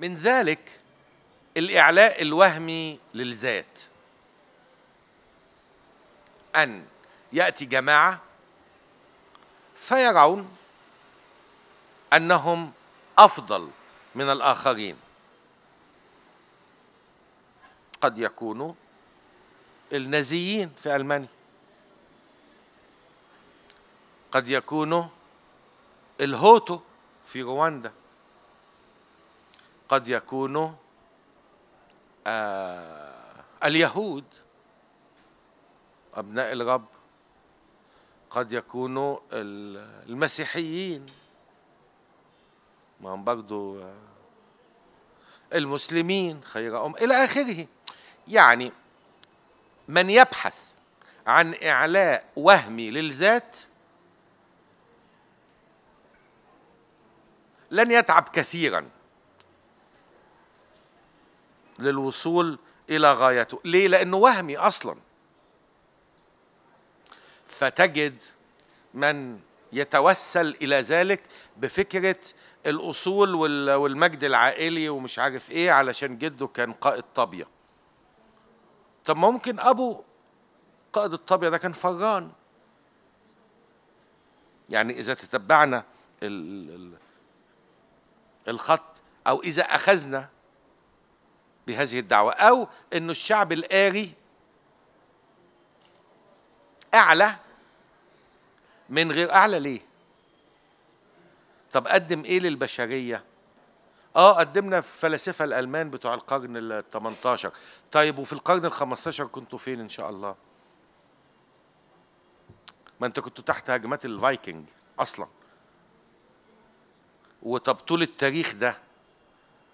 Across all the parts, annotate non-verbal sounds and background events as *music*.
من ذلك الإعلاء الوهمي للذات أن يأتي جماعة فيرون أنهم أفضل من الآخرين قد يكونوا النازيين في ألمانيا قد يكونوا الهوتو في رواندا قد يكون آه، اليهود أبناء الرب قد يكونوا المسيحيين ما هم برضو آه، المسلمين خير أم إلى آخره يعني من يبحث عن إعلاء وهمي للذات لن يتعب كثيراً للوصول إلى غايته ليه؟ لأنه وهمي أصلا فتجد من يتوسل إلى ذلك بفكرة الأصول والمجد العائلي ومش عارف إيه علشان جده كان قائد طابية طب ممكن أبو قائد الطابية ده كان فران يعني إذا تتبعنا الخط أو إذا أخذنا بهذه الدعوة أو أن الشعب الآري أعلى من غير أعلى ليه؟ طب قدم إيه للبشرية؟ آه قدمنا فلاسفة الألمان بتوع القرن ال 18 طيب وفي القرن ال 15 كنتوا فين إن شاء الله؟ ما أنت كنتوا تحت هجمات الفايكنج أصلاً وطب طول التاريخ ده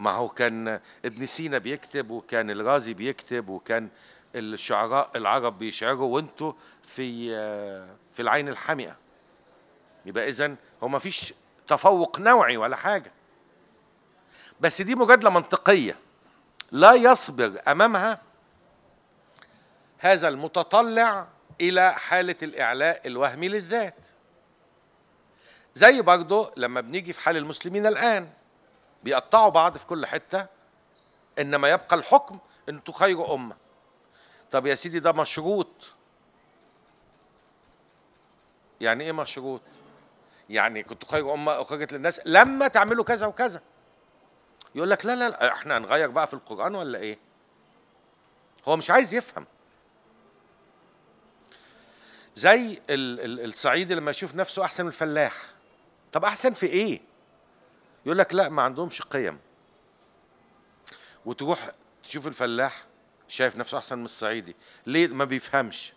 ما هو كان ابن سينا بيكتب وكان الغازي بيكتب وكان الشعراء العرب بيشعروا وانتوا في آه، في العين الحمئه يبقى اذا هو ما فيش تفوق نوعي ولا حاجه بس دي مجادله منطقيه لا يصبر امامها هذا المتطلع الى حاله الاعلاء الوهمي للذات زي برضه لما بنيجي في حال المسلمين الان بيقطعوا بعض في كل حتة إنما يبقى الحكم أنتوا خير أمة طب يا سيدي ده مشروط يعني إيه مشروط؟ يعني كنتوا خير أمة أخرجت للناس لما تعملوا كذا وكذا يقول لك لا لا لا احنا هنغير بقى في القرآن ولا إيه؟ هو مش عايز يفهم زي الصعيدي لما يشوف نفسه احسن من الفلاح طب احسن في ايه يقول لك لا ما عندهمش قيم وتروح تشوف الفلاح شايف نفسه احسن من الصعيدي ليه ما بيفهمش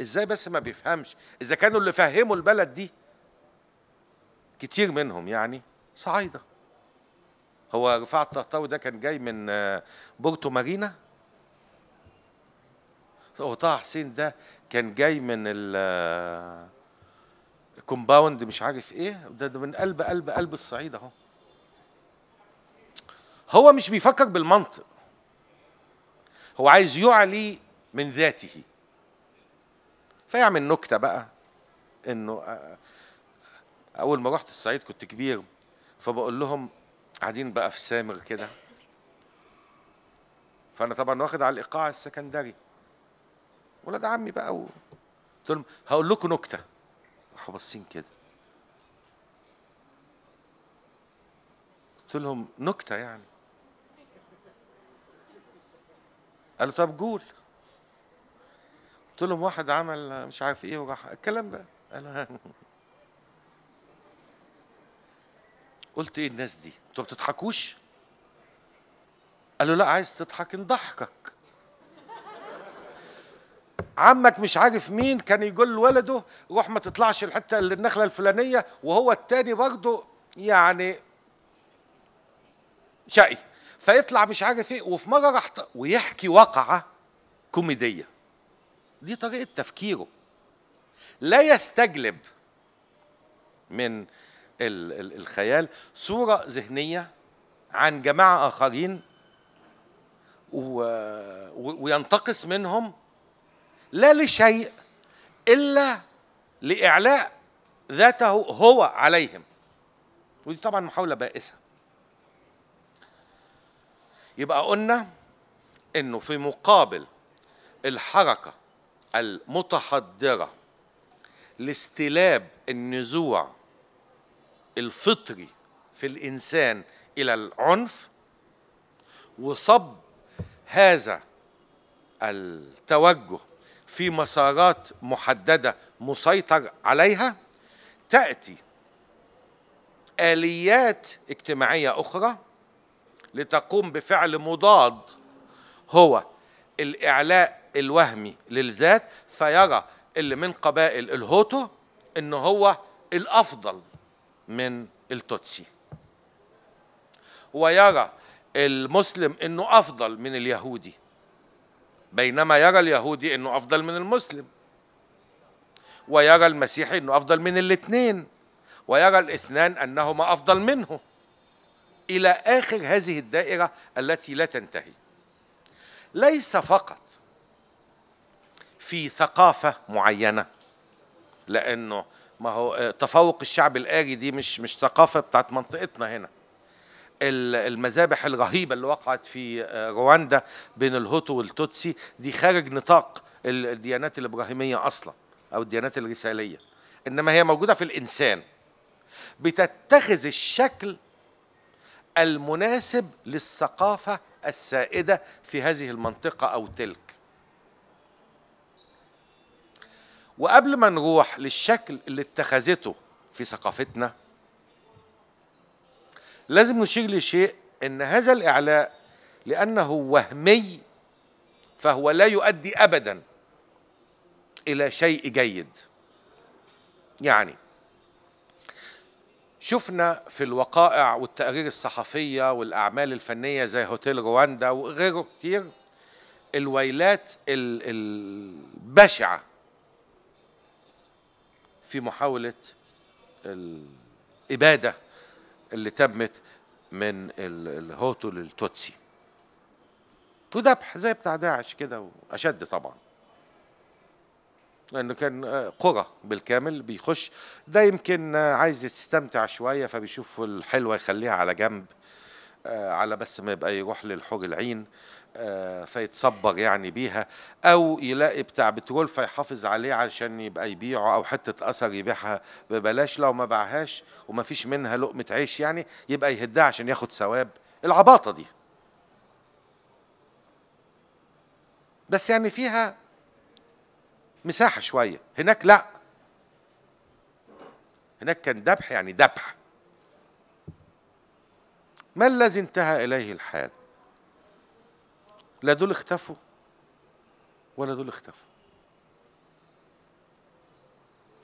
ازاي بس ما بيفهمش اذا كانوا اللي فهموا البلد دي كتير منهم يعني صعايده هو رفاعة الطهطاوي ده كان جاي من آه، بورتو مارينا وطه حسين ده كان جاي من ال آه، كومباوند مش عارف ايه ده, ده من قلب قلب قلب الصعيد اهو هو مش بيفكر بالمنطق هو عايز يعلي من ذاته فيعمل نكته بقى انه آه، آه، اول ما رحت الصعيد كنت كبير فبقول لهم قاعدين بقى في سامر كده فانا طبعا واخد على الايقاع السكندري ولاد عمي بقى و... قلت لهم هقول لكم نكته راحوا باصين كده قلت لهم نكتة يعني قالوا طب قول قلت لهم واحد عمل مش عارف ايه وراح الكلام ده انا *laughs* قلت ايه الناس دي انتوا ما بتضحكوش قالوا لا عايز تضحك نضحكك عمك مش عارف مين كان يقول لولده روح ما تطلعش الحته للنخله الفلانيه وهو التاني برضه يعني شقي فيطلع مش عارف ايه وفي مره راح ويحكي واقعه كوميديه دي طريقه تفكيره لا يستجلب من الخيال صوره ذهنيه عن جماعه اخرين وينتقص منهم لا لشيء إلا لإعلاء ذاته هو عليهم ودي طبعا محاولة بائسة يبقى قلنا انه في مقابل الحركة المتحضرة لاستلاب النزوع الفطري في الإنسان إلى العنف وصب هذا التوجه في مسارات محدده مسيطر عليها تاتي اليات اجتماعيه اخرى لتقوم بفعل مضاد هو الاعلاء الوهمي للذات فيرى اللي من قبائل الهوتو ان هو الافضل من التوتسي ويرى المسلم انه افضل من اليهودي بينما يرى اليهودي انه افضل من المسلم ويرى المسيحي انه افضل من الاثنين ويرى الاثنان انهما افضل منه الى اخر هذه الدائره التي لا تنتهي ليس فقط في ثقافه معينه لانه ما هو آه، تفوق الشعب الاري دي مش مش ثقافه بتاعت منطقتنا هنا المذابح الرهيبة اللي وقعت في آه، رواندا بين الهوتو والتوتسي دي خارج نطاق الديانات الإبراهيمية أصلا أو الديانات الرسالية إنما هي موجودة في الإنسان بتتخذ الشكل المناسب للثقافة السائدة في هذه المنطقة أو تلك وقبل ما نروح للشكل اللي اتخذته في ثقافتنا لازم نشير لشيء ان هذا الاعلاء لانه وهمي فهو لا يؤدي ابدا الى شيء جيد يعني شفنا في الوقائع والتقارير الصحفيه والاعمال الفنيه زي هوتيل رواندا وغيره كتير الويلات البشعه في محاوله الاباده اللي تمت من الهوتو للتوتسي وذبح زي بتاع داعش كده واشد طبعا لانه كان آه، قرى بالكامل بيخش ده يمكن آه، عايز يستمتع شويه فبيشوف الحلوه يخليها على جنب آه، على بس ما يبقى يروح للحور العين آه، فيتصبغ يعني بيها او يلاقي بتاع بترول فيحافظ عليه علشان يبقى يبيعه او حته اثر يبيعها ببلاش لو ما باعهاش وما فيش منها لقمه عيش يعني يبقى يهدها عشان ياخد ثواب العباطه دي بس يعني فيها مساحه شويه هناك لا هناك كان ذبح يعني ذبح ما الذي انتهى اليه الحال لا دول اختفوا ولا دول اختفوا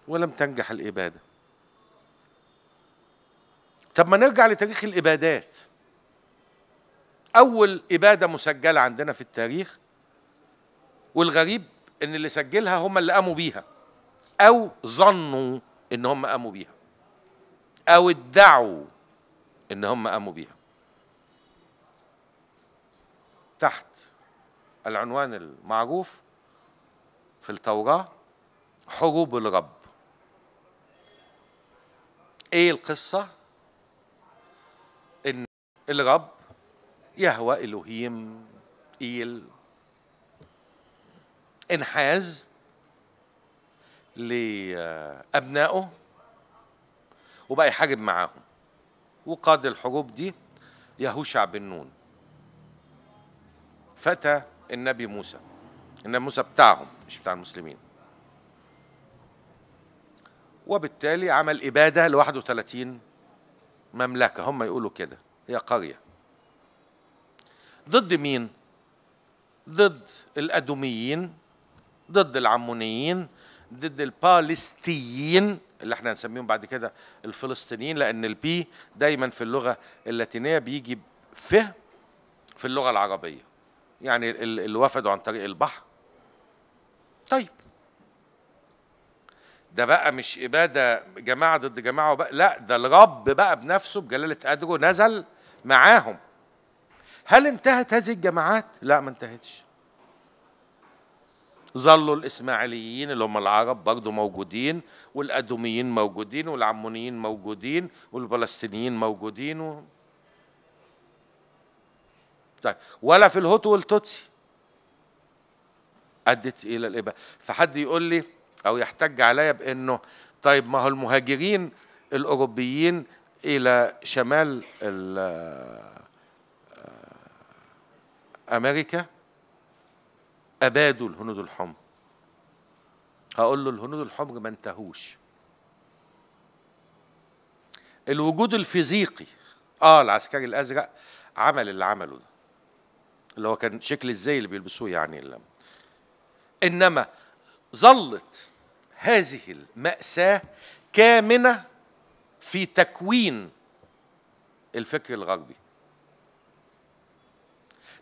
ولم تنجح الإبادة طب ما نرجع لتاريخ الإبادات أول إبادة مسجلة عندنا في التاريخ والغريب إن اللي سجلها هم اللي قاموا بيها أو ظنوا إن هم قاموا بيها أو ادعوا إن هم قاموا بيها تحت العنوان المعروف في التوراة حروب الرب ايه القصة ان الرب يهوى الوهيم ايل انحاز لابنائه وبقى يحارب معاهم وقاد الحروب دي يهوشع بن نون فتى النبي موسى النبي موسى بتاعهم مش بتاع المسلمين وبالتالي عمل إبادة ل 31 مملكة هم يقولوا كده هي قرية ضد مين؟ ضد الأدوميين ضد العمونيين ضد الباليستيين اللي احنا هنسميهم بعد كده الفلسطينيين لأن البي دايما في اللغة اللاتينية بيجي فيه في اللغة العربية يعني اللي وفدوا عن طريق البحر طيب ده بقى مش إبادة جماعة ضد جماعة وبقى لا ده الرب بقى بنفسه بجلالة قدره نزل معاهم هل انتهت هذه الجماعات؟ لا ما انتهتش ظلوا الإسماعيليين اللي هم العرب برضه موجودين والأدوميين موجودين والعمونيين موجودين والفلسطينيين موجودين و... طيب ولا في الهوتو والتوتسي أدت إلى الإباء فحد يقول لي أو يحتج عليا بأنه طيب ما هو المهاجرين الأوروبيين إلى شمال آه، أمريكا أبادوا الهنود الحمر هقول له الهنود الحمر ما انتهوش الوجود الفيزيقي اه العسكري الازرق عمل اللي عمله ده اللي هو كان شكل الزي اللي بيلبسوه يعني انما ظلت هذه المأساة كامنة في تكوين الفكر الغربي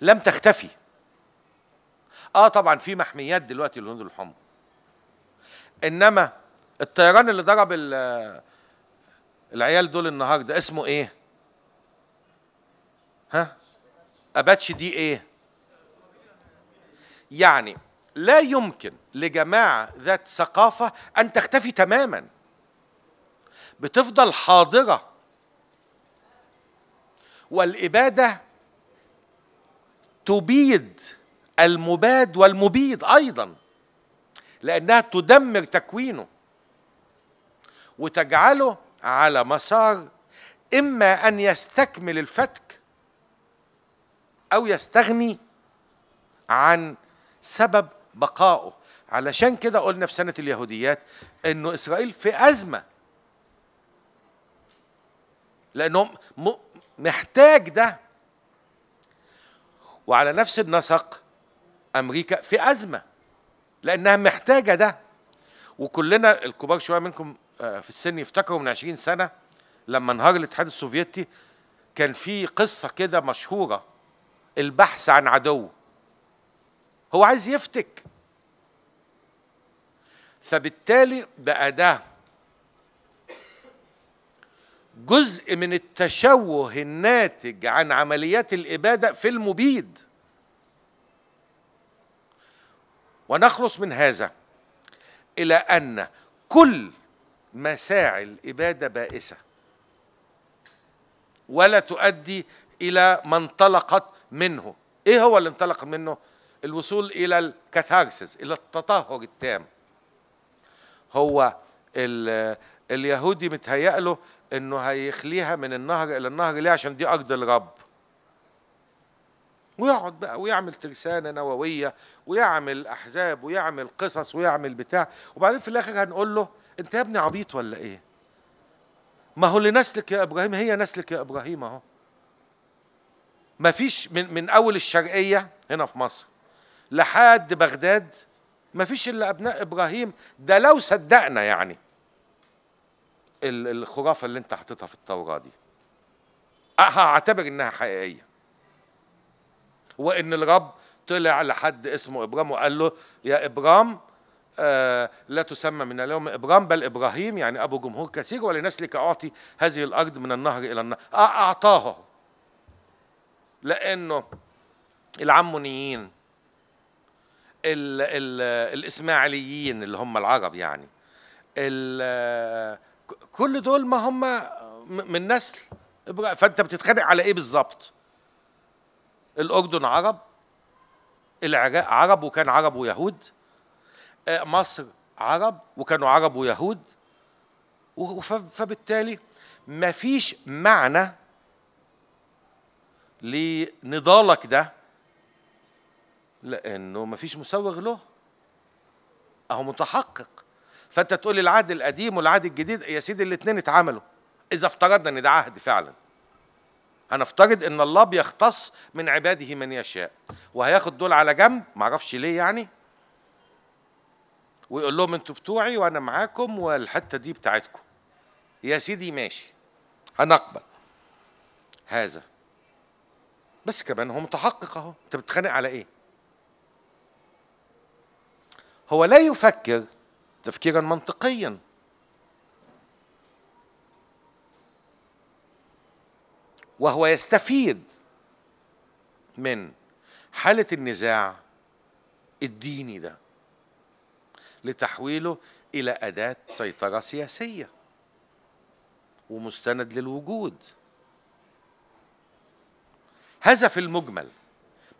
لم تختفي اه طبعا في محميات دلوقتي الهنود الحمر انما الطيران اللي ضرب العيال دول النهارده اسمه ايه ها اباتش دي ايه يعني لا يمكن لجماعه ذات ثقافه ان تختفي تماما بتفضل حاضره والاباده تبيد المباد والمبيد ايضا لانها تدمر تكوينه وتجعله على مسار اما ان يستكمل الفتك أو يستغني عن سبب بقائه علشان كده قلنا في سنة اليهوديات إنه إسرائيل في أزمة لأنهم محتاج ده وعلى نفس النسق أمريكا في أزمة لأنها محتاجة ده وكلنا الكبار شوية منكم آه، في السن يفتكروا من 20 سنة لما انهار الاتحاد السوفيتي كان في قصة كده مشهورة البحث عن عدو هو عايز يفتك فبالتالي بقى ده جزء من التشوه الناتج عن عمليات الاباده في المبيد ونخلص من هذا الى ان كل مساعي الاباده بائسه ولا تؤدي الى ما انطلقت منه ايه هو اللي انطلق منه الوصول الى الكاثارسيس الى التطهر التام هو اليهودي متهيأ له انه هيخليها من النهر الى النهر ليه عشان دي ارض الرب ويقعد بقى ويعمل ترسانة نووية ويعمل أحزاب ويعمل قصص ويعمل بتاع وبعدين في الآخر هنقول له أنت يا ابني عبيط ولا إيه؟ ما هو لنسلك يا إبراهيم هي نسلك يا إبراهيم أهو ما فيش من, من أول الشرقية هنا في مصر لحد بغداد ما فيش إلا أبناء إبراهيم ده لو صدقنا يعني الخرافة اللي أنت حاططها في التوراة دي أه، هعتبر إنها حقيقية وإن الرب طلع لحد اسمه إبرام وقال له يا إبرام آه لا تسمى من اليوم إبرام بل إبراهيم يعني أبو جمهور كثير ولنسلك أعطي هذه الأرض من النهر إلى النهر أعطاها لانه العمونيين ال ال الاسماعيليين اللي هم العرب يعني كل دول ما هم من نسل فانت بتتخانق على ايه بالظبط الاردن عرب العراق عرب وكان عرب ويهود آه، مصر عرب وكانوا عرب ويهود فبالتالي مفيش معنى لنضالك ده لانه ما فيش مسوغ له اهو متحقق فانت تقول لي العهد القديم والعهد الجديد يا سيدي الاثنين اتعملوا اذا افترضنا ان ده عهد فعلا هنفترض ان الله بيختص من عباده من يشاء وهياخد دول على جنب ما اعرفش ليه يعني ويقول لهم انتوا بتوعي وانا معاكم والحته دي بتاعتكم يا سيدي ماشي هنقبل هذا بس كمان هو متحقق اهو انت بتتخانق على ايه هو لا يفكر تفكيرا منطقيا وهو يستفيد من حالة النزاع الديني ده لتحويله إلى أداة سيطرة سياسية ومستند للوجود هذا في المجمل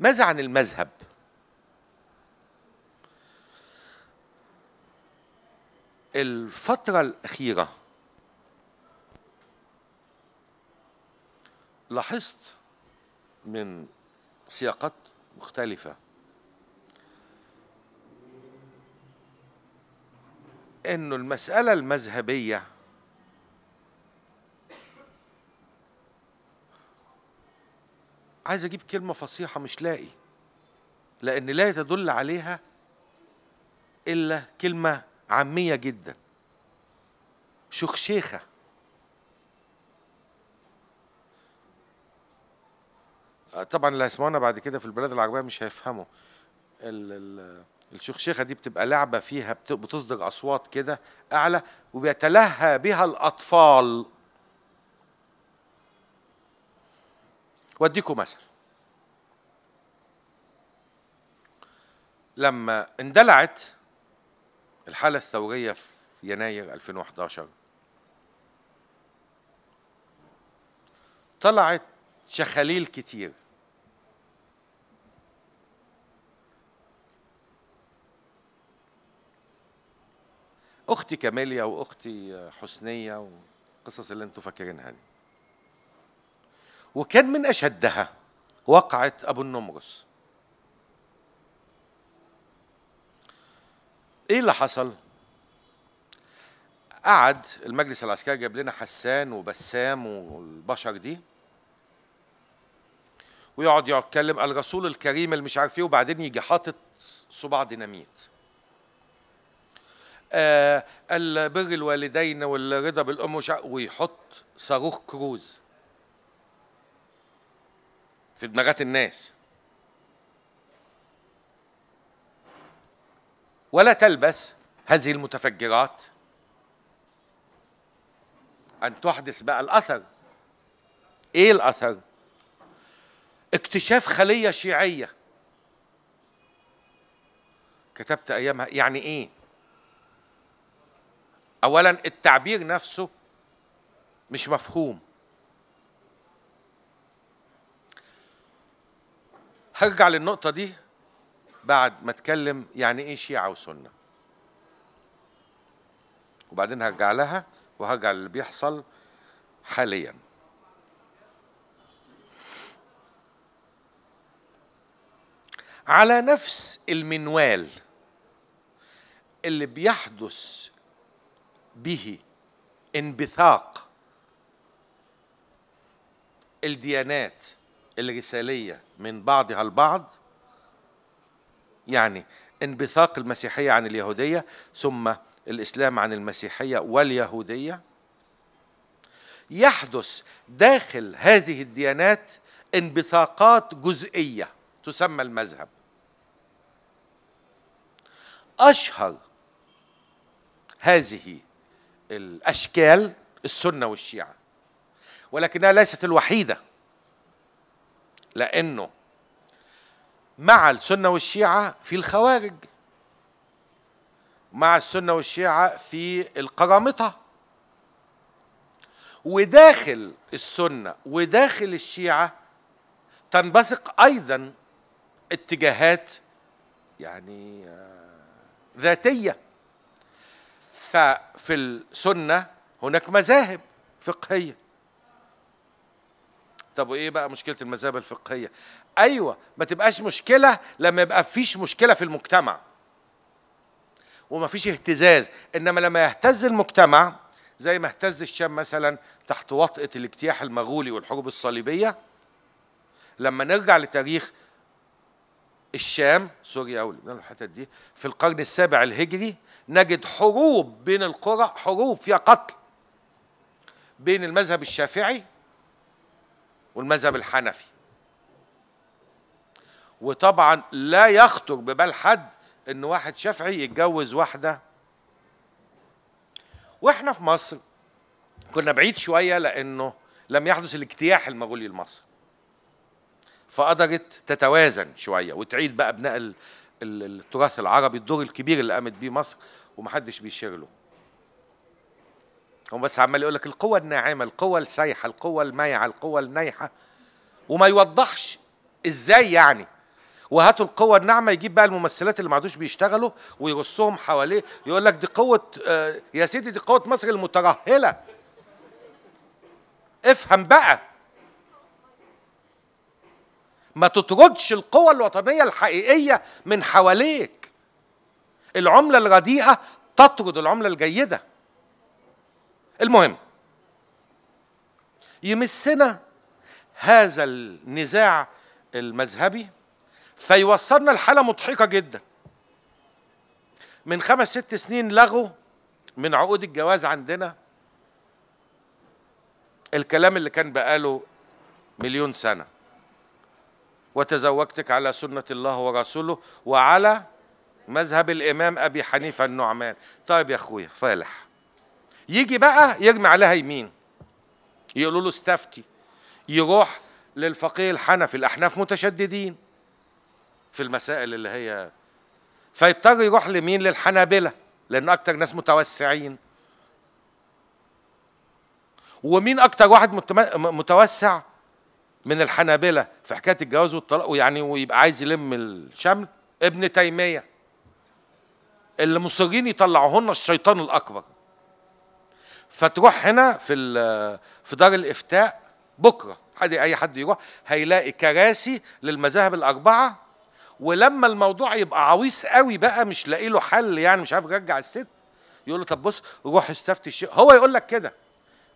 ماذا عن المذهب الفترة الأخيرة لاحظت من سياقات مختلفة إنه المسألة المذهبية عايز اجيب كلمه فصيحه مش لاقي لان لا تدل عليها الا كلمه عاميه جدا شخشيخه آه، طبعا اللي هيسمعونا بعد كده في البلاد العربيه مش هيفهموا الشخشيخه دي بتبقى لعبه فيها بتصدر اصوات كده اعلى وبيتلهى بها الاطفال واديكم مثل لما اندلعت الحالة الثورية في يناير 2011 طلعت شخاليل كتير اختي كاميليا واختي حسنيه والقصص اللي انتم فاكرينها دي وكان من أشدها وقعة أبو النمرس إيه اللي حصل؟ قعد المجلس العسكري جاب لنا حسان وبسام والبشر دي ويقعد يتكلم الرسول الكريم اللي مش عارف ايه وبعدين يجي حاطط صباع ديناميت آه البر الوالدين والرضا بالام ويحط صاروخ كروز في دماغات الناس ولا تلبس هذه المتفجرات أن تحدث بقى الأثر إيه الأثر؟ اكتشاف خلية شيعية كتبت أيامها يعني إيه؟ أولا التعبير نفسه مش مفهوم هرجع للنقطة دي بعد ما اتكلم يعني ايه شيعة وسنة وبعدين هرجع لها وهرجع للي بيحصل حاليا على نفس المنوال اللي بيحدث به انبثاق الديانات الرسالية من بعضها البعض يعني انبثاق المسيحية عن اليهودية ثم الإسلام عن المسيحية واليهودية يحدث داخل هذه الديانات انبثاقات جزئية تسمى المذهب أشهر هذه الأشكال السنة والشيعة ولكنها ليست الوحيدة لأنه مع السنة والشيعة في الخوارج مع السنة والشيعة في القرامطة وداخل السنة وداخل الشيعة تنبثق أيضا اتجاهات يعني آه، ذاتية ففي السنة هناك مذاهب فقهيه طب وايه بقى مشكله المذاهب الفقهيه ايوه ما تبقاش مشكله لما يبقى فيش مشكله في المجتمع وما فيش اهتزاز انما لما يهتز المجتمع زي ما اهتز الشام مثلا تحت وطئه الاجتياح المغولي والحروب الصليبيه لما نرجع لتاريخ الشام سوريا او الحتت دي في القرن السابع الهجري نجد حروب بين القرى حروب فيها قتل بين المذهب الشافعي والمذهب الحنفي وطبعا لا يخطر ببال حد ان واحد شافعي يتجوز واحده واحنا في مصر كنا بعيد شويه لانه لم يحدث الاجتياح المغولي لمصر فقدرت تتوازن شويه وتعيد بقى بناء التراث العربي الدور الكبير اللي قامت بيه مصر ومحدش بيشير له هو بس عمال يقول لك القوة الناعمه القوة السايحه القوة المايعه القوة النايحه وما يوضحش ازاي يعني وهاتوا القوة الناعمة يجيب بقى الممثلات اللي ما عادوش بيشتغلوا ويرصهم حواليه يقول لك دي قوة آه، يا سيدي دي قوة مصر المترهلة افهم بقى ما تطردش القوة الوطنية الحقيقية من حواليك العملة الرديئة تطرد العملة الجيدة المهم يمسنا هذا النزاع المذهبي فيوصلنا لحاله مضحكه جدا من خمس ست سنين لغوا من عقود الجواز عندنا الكلام اللي كان بقاله مليون سنه وتزوجتك على سنه الله ورسوله وعلى مذهب الامام ابي حنيفه النعمان طيب يا اخويا فالح يجي بقى يرمي عليها يمين يقولوا له استفتي يروح للفقيه الحنفي الاحناف متشددين في المسائل اللي هي فيضطر يروح لمين للحنابله لان اكتر ناس متوسعين ومين اكتر واحد متوسع من الحنابله في حكايه الجواز والطلاق ويعني ويبقى عايز يلم الشمل ابن تيميه اللي مصرين يطلعوهن الشيطان الاكبر فتروح هنا في في دار الافتاء بكره حد اي حد يروح هيلاقي كراسي للمذاهب الاربعه ولما الموضوع يبقى عويص قوي بقى مش لاقي له حل يعني مش عارف يرجع الست يقول له طب بص روح استفتي الشيخ هو يقول لك كده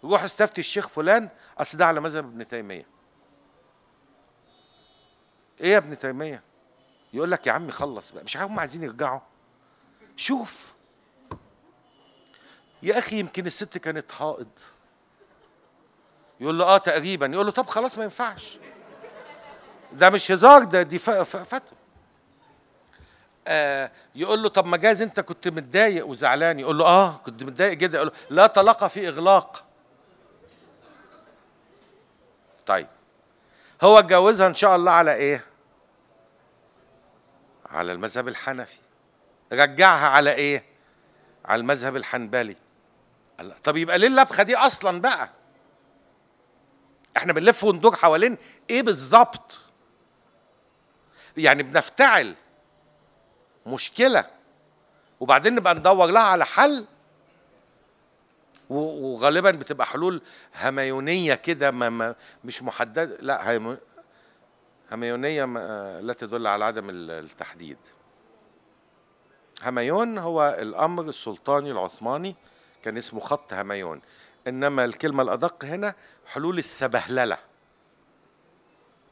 روح استفتي الشيخ فلان اصل ده على مذهب ابن تيميه ايه يا ابن تيميه يقول لك يا عمي خلص بقى مش هم عايزين يرجعوا شوف يا اخي يمكن الست كانت حائض يقول له اه تقريبا يقول له طب خلاص ما ينفعش ده مش هزار ده دي فتوى آه يقول له طب ما جاز انت كنت متضايق وزعلان يقول له اه كنت متضايق جدا يقول له لا طلاق في اغلاق طيب هو اتجوزها ان شاء الله على ايه على المذهب الحنفي رجعها على ايه على المذهب الحنبلي الله طب يبقى ليه اللبخه دي اصلا بقى احنا بنلف وندور حوالين ايه بالظبط يعني بنفتعل مشكله وبعدين نبقى ندور لها على حل وغالبا بتبقى حلول هميونيه كده ما ما مش محدده لا هميونيه لا تدل على عدم التحديد هميون هو الامر السلطاني العثماني كان اسمه خط هميون انما الكلمه الادق هنا حلول السبهلله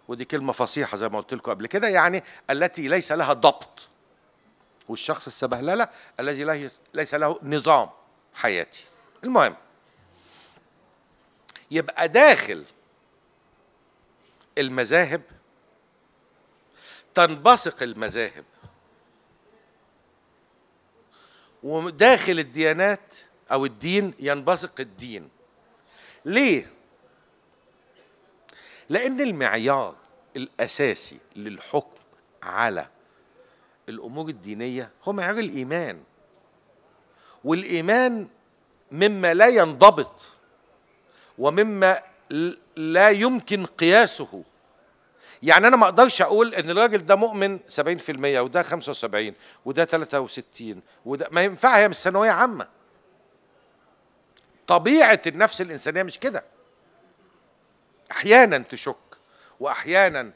ودي كلمه فصيحه زي ما قلت لكم قبل كده يعني التي ليس لها ضبط والشخص السبهلله الذي ليس له نظام حياتي المهم يبقى داخل المذاهب تنبثق المذاهب وداخل الديانات أو الدين ينبثق الدين ليه؟ لأن المعيار الأساسي للحكم على الأمور الدينية هو معيار الإيمان والإيمان مما لا ينضبط ومما لا يمكن قياسه يعني انا ما اقدرش اقول ان الراجل ده مؤمن 70% وده 75 وده 63 وده ما ينفعها هي مش ثانويه عامه طبيعة النفس الإنسانية مش كده أحيانا تشك وأحيانا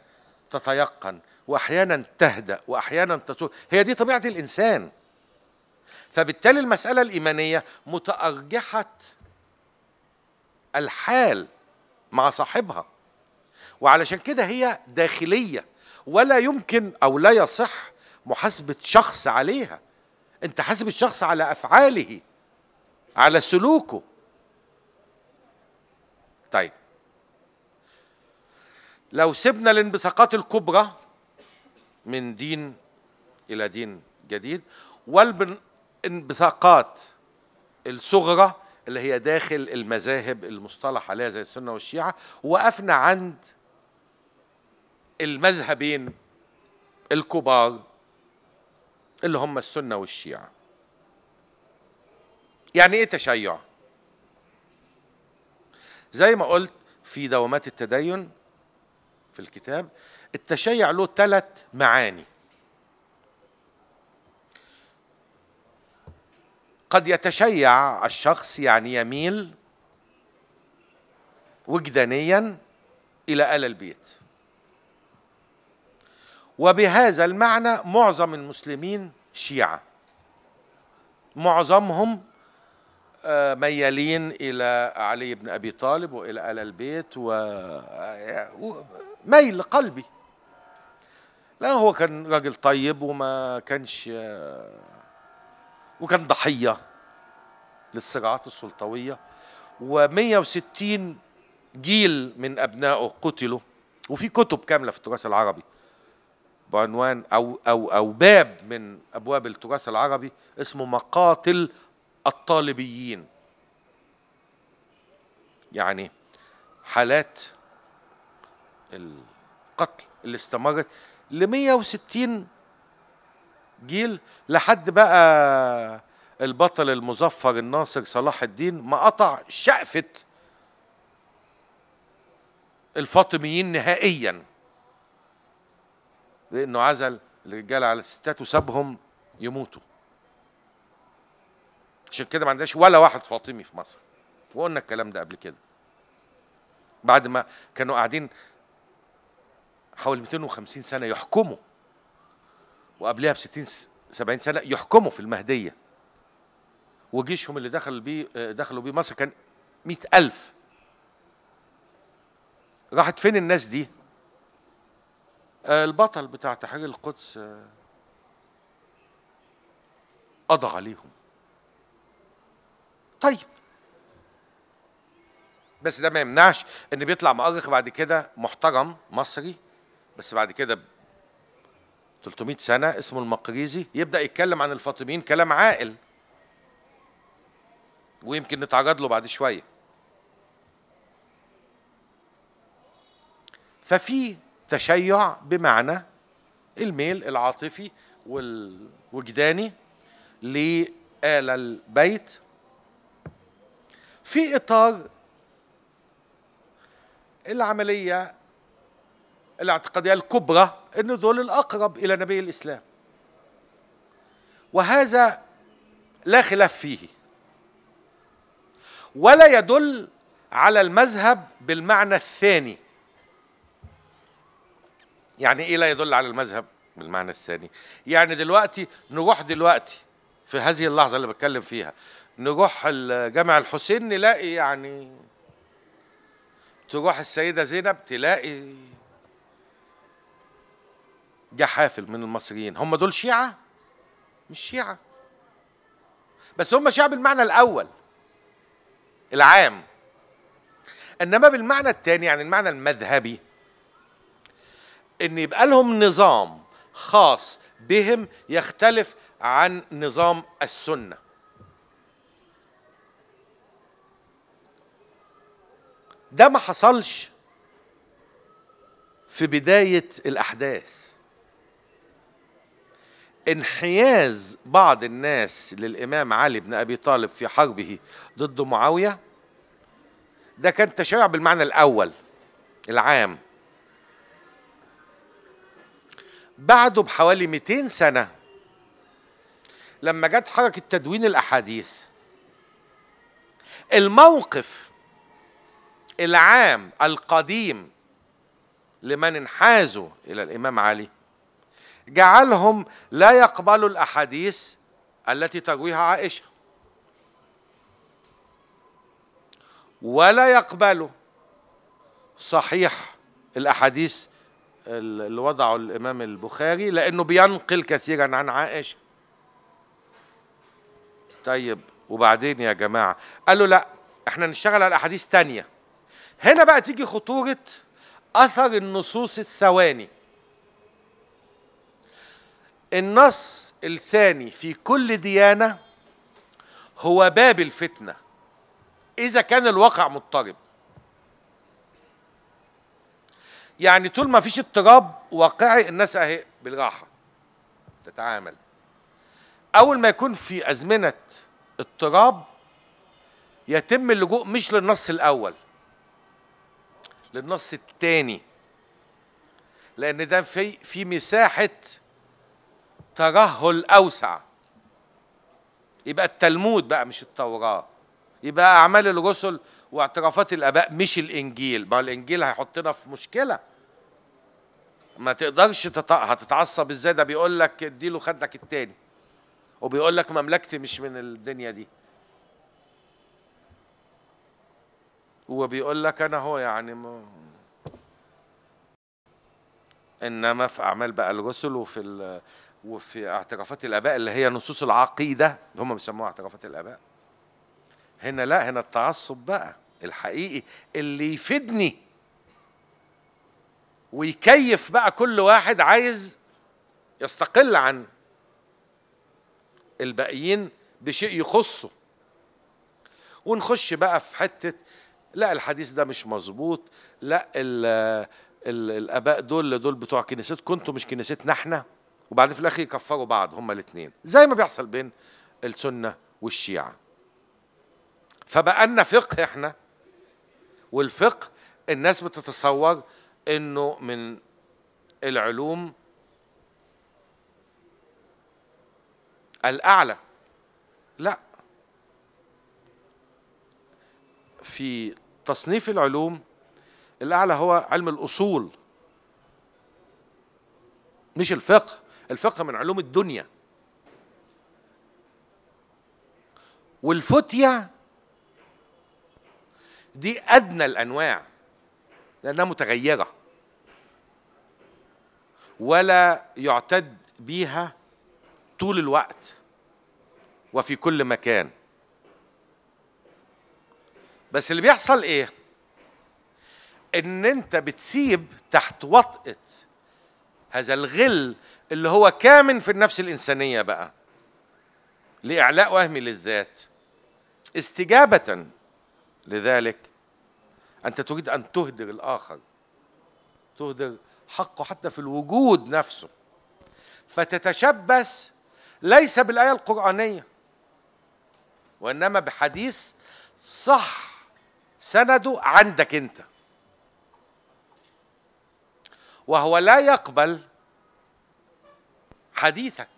تتيقن وأحيانا تهدأ وأحيانا تتوه هي دي طبيعة الإنسان فبالتالي المسألة الإيمانية متأرجحة الحال مع صاحبها وعلشان كده هي داخلية ولا يمكن أو لا يصح محاسبة شخص عليها أنت حاسب الشخص على أفعاله على سلوكه طيب لو سبنا الانبثاقات الكبرى من دين إلى دين جديد والانبثاقات الصغرى اللي هي داخل المذاهب المصطلح عليها زي السنة والشيعة وقفنا عند المذهبين الكبار اللي هم السنة والشيعة يعني ايه تشيع؟ زي ما قلت في دوامات التدين في الكتاب التشيع له ثلاث معاني قد يتشيع الشخص يعني يميل وجدانيا الى ال البيت وبهذا المعنى معظم المسلمين شيعه معظمهم ميالين إلى علي بن أبي طالب وإلى آل البيت و ميل قلبي لا هو كان راجل طيب وما كانش وكان ضحية للصراعات السلطوية و160 جيل من أبنائه قتلوا وفي كتب كاملة في التراث العربي بعنوان أو أو أو باب من أبواب التراث العربي اسمه مقاتل الطالبيين يعني حالات القتل اللي استمرت ل 160 جيل لحد بقى البطل المظفر الناصر صلاح الدين ما قطع شقفة الفاطميين نهائيا لأنه عزل الرجال على الستات وسابهم يموتوا عشان كده ما عندناش ولا واحد فاطمي في مصر وقلنا الكلام ده قبل كده بعد ما كانوا قاعدين حوالي 250 سنه يحكموا وقبلها ب 60 70 سنه يحكموا في المهديه وجيشهم اللي دخل بيه دخلوا بيه مصر كان 100000 راحت فين الناس دي؟ البطل بتاع تحرير القدس آه، قضى عليهم طيب بس ده ما يمنعش ان بيطلع مؤرخ بعد كده محترم مصري بس بعد كده 300 سنه اسمه المقريزي يبدا يتكلم عن الفاطميين كلام عاقل ويمكن نتعرض له بعد شويه ففي تشيع بمعنى الميل العاطفي والوجداني لآل البيت في اطار العمليه الاعتقاديه الكبرى ان دول الاقرب الى نبي الاسلام وهذا لا خلاف فيه ولا يدل على المذهب بالمعنى الثاني يعني ايه لا يدل على المذهب بالمعنى الثاني يعني دلوقتي نروح دلوقتي في هذه اللحظه اللي بتكلم فيها نجح جامع الحسين نلاقي يعني تروح السيدة زينب تلاقي جحافل من المصريين هم دول شيعة مش شيعة بس هم شيعة بالمعنى الأول العام إنما بالمعنى الثاني يعني المعنى المذهبي إن يبقى لهم نظام خاص بهم يختلف عن نظام السنه ده ما حصلش في بداية الأحداث انحياز بعض الناس للإمام علي بن أبي طالب في حربه ضد معاوية ده كان تشريع بالمعنى الأول العام بعده بحوالي 200 سنة لما جت حركة تدوين الأحاديث الموقف العام القديم لمن انحازوا الى الامام علي جعلهم لا يقبلوا الاحاديث التي ترويها عائشه ولا يقبلوا صحيح الاحاديث اللي وضعه الامام البخاري لانه بينقل كثيرا عن عائشه طيب وبعدين يا جماعه قالوا لا احنا نشتغل على احاديث ثانيه هنا بقى تيجي خطورة أثر النصوص الثواني النص الثاني في كل ديانة هو باب الفتنة إذا كان الواقع مضطرب يعني طول ما فيش اضطراب واقعي الناس اهي بالراحة تتعامل أول ما يكون في أزمنة اضطراب يتم اللجوء مش للنص الأول للنص الثاني لان ده في في مساحه ترهل اوسع يبقى التلمود بقى مش التوراه يبقى اعمال الرسل واعترافات الاباء مش الانجيل ما الانجيل هيحطنا في مشكله ما تقدرش هتتعصب ازاي ده بيقول لك اديله خدك التاني وبيقول لك مملكتي مش من الدنيا دي هو بيقول لك انا هو يعني ما انما في اعمال بقى الرسل وفي ال... وفي اعترافات الاباء اللي هي نصوص العقيده هم بيسموها اعترافات الاباء هنا لا هنا التعصب بقى الحقيقي اللي يفيدني ويكيف بقى كل واحد عايز يستقل عن الباقيين بشيء يخصه ونخش بقى في حته لا الحديث ده مش مظبوط لا ال الـ الاباء دول دول بتوع كنيست كنتوا مش كنيستنا احنا وبعدين في الاخر يكفروا بعض هما الاثنين زي ما بيحصل بين السنه والشيعه فبقى لنا فقه احنا والفقه الناس بتتصور انه من العلوم الاعلى لا في تصنيف العلوم الأعلى هو علم الأصول مش الفقه الفقه من علوم الدنيا والفتية دي أدنى الأنواع لأنها متغيرة ولا يعتد بيها طول الوقت وفي كل مكان بس اللي بيحصل ايه ان انت بتسيب تحت وطئه هذا الغل اللي هو كامن في النفس الانسانيه بقى لاعلاء وهمي للذات استجابه لذلك انت تريد ان تهدر الاخر تهدر حقه حتى في الوجود نفسه فتتشبث ليس بالايه القرانيه وانما بحديث صح سنده عندك انت وهو لا يقبل حديثك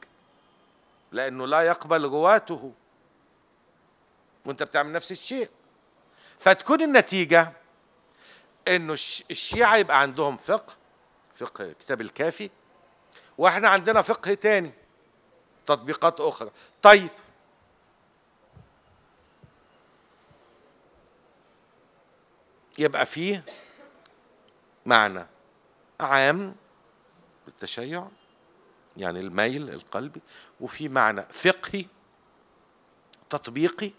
لانه لا يقبل جواته وانت بتعمل نفس الشيء فتكون النتيجه انه الشيعه يبقى عندهم فقه فقه كتاب الكافي واحنا عندنا فقه تاني تطبيقات اخرى طيب يبقى فيه معنى عام بالتشيع يعني الميل القلبي وفي معنى فقهي تطبيقي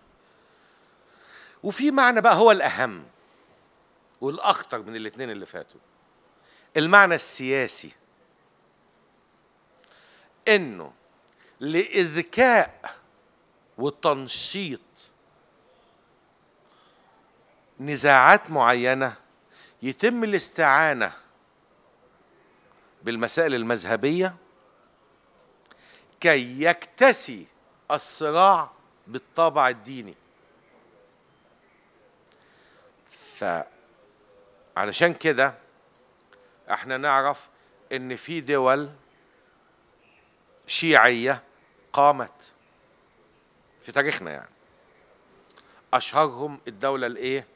وفي معنى بقى هو الأهم والأخطر من الاثنين اللي فاتوا المعنى السياسي انه لاذكاء وتنشيط نزاعات معينة يتم الاستعانة بالمسائل المذهبية كي يكتسي الصراع بالطابع الديني فعلشان كده احنا نعرف ان في دول شيعية قامت في تاريخنا يعني أشهرهم الدولة الإيه؟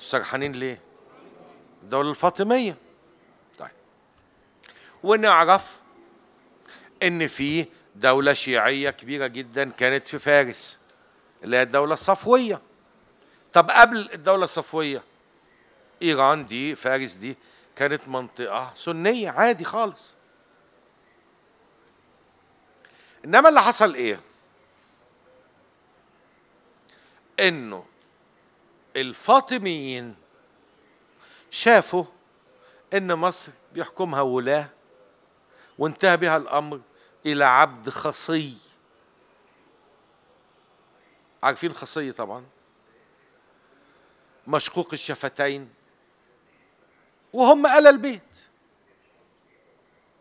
سرحانين ليه الدولة الفاطمية طيب ونعرف ان في دولة شيعية كبيرة جدا كانت في فارس اللي هي الدولة الصفوية طب قبل الدولة الصفوية إيران دي فارس دي كانت منطقة سنية عادي خالص إنما اللي حصل إيه؟ إنه الفاطميين شافوا ان مصر بيحكمها ولاه وانتهى بها الامر الى عبد خصي عارفين خصي طبعا مشقوق الشفتين وهم على البيت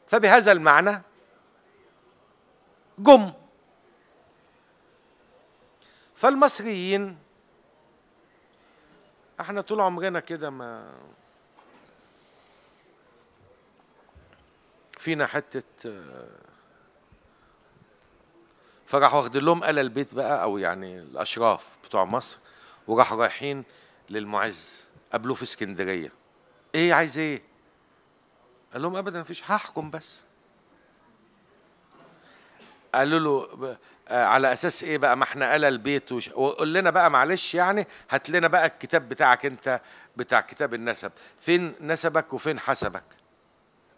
فبهذا المعنى جم فالمصريين احنا طول عمرنا كده ما فينا حتة آه، فراح واخدين لهم قال البيت بقى او يعني الاشراف بتوع مصر وراح رايحين للمعز قابلوه في اسكندريه ايه عايز ايه قال لهم ابدا مفيش هحكم بس قالوا له آه، على اساس ايه بقى ما احنا قال البيت وش... وقول لنا بقى معلش يعني هات لنا بقى الكتاب بتاعك انت بتاع كتاب النسب فين نسبك وفين حسبك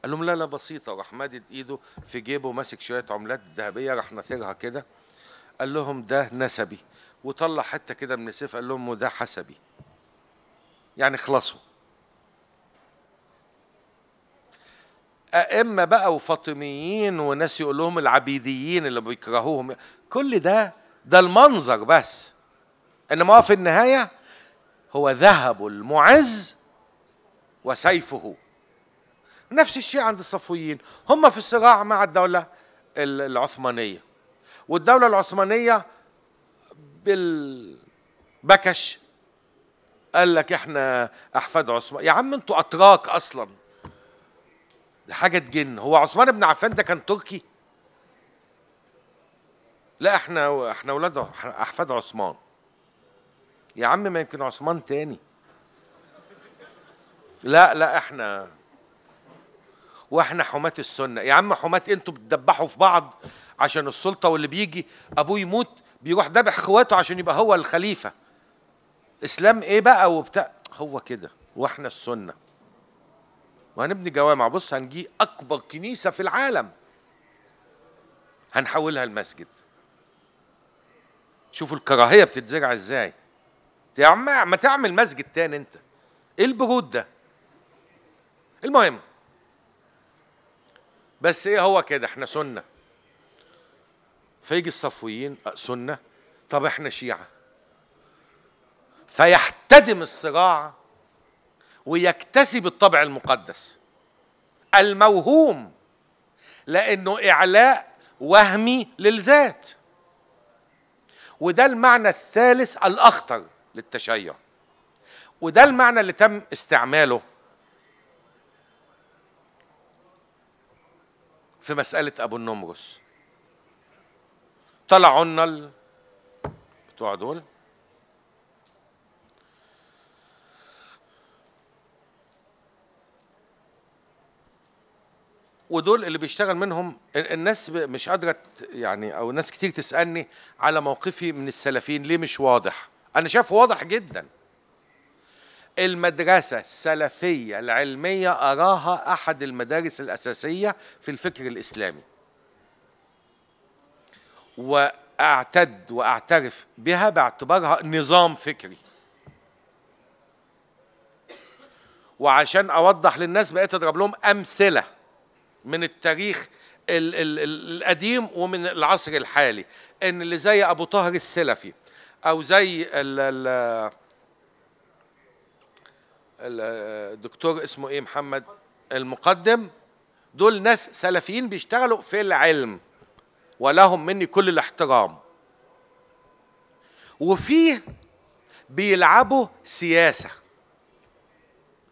قال لهم لا لا بسيطه راح مادد ايده في جيبه ماسك شويه عملات ذهبيه راح ناثرها كده قال لهم ده نسبي وطلع حته كده من السيف قال لهم ده حسبي يعني خلصوا أئمة بقى وفاطميين وناس يقول لهم العبيديين اللي بيكرهوهم كل ده ده المنظر بس انما في النهايه هو ذهب المعز وسيفه نفس الشيء عند الصفويين هم في الصراع مع الدوله العثمانيه والدوله العثمانيه بالبكش قال لك احنا احفاد عثمان يا عم انتوا اتراك اصلا حاجه تجن هو عثمان بن عفان ده كان تركي لا احنا احنا اولاد احفاد عثمان يا عم ما يمكن عثمان تاني لا لا احنا واحنا حماة السنة يا عم حماة انتوا بتدبحوا في بعض عشان السلطة واللي بيجي ابوه يموت بيروح دبح اخواته عشان يبقى هو الخليفة اسلام ايه بقى وبتاع هو كده واحنا السنة وهنبني جوامع بص هنجي اكبر كنيسة في العالم هنحولها المسجد شوفوا الكراهيه بتتزرع ازاي يا عم ما تعمل مسجد تاني انت ايه البرود ده المهم بس ايه هو كده احنا سنه فيجي الصفويين آه، سنه طب احنا شيعه فيحتدم الصراع ويكتسب الطبع المقدس الموهوم لانه اعلاء وهمي للذات وده المعنى الثالث الأخطر للتشيع وده المعنى اللي تم استعماله في مسألة أبو النمرس طلعوا لنا بتوع دول ودول اللي بيشتغل منهم الناس مش قادره يعني او ناس كتير تسالني على موقفي من السلفيين ليه مش واضح انا شايفه واضح جدا المدرسه السلفيه العلميه اراها احد المدارس الاساسيه في الفكر الاسلامي واعتد واعترف بها باعتبارها نظام فكري وعشان اوضح للناس بقيت اضرب لهم امثله من التاريخ الـ الـ القديم ومن العصر الحالي ان اللي زي ابو طاهر السلفي او زي ال ال الدكتور اسمه ايه محمد المقدم دول ناس سلفيين بيشتغلوا في العلم ولهم مني كل الاحترام وفيه بيلعبوا سياسه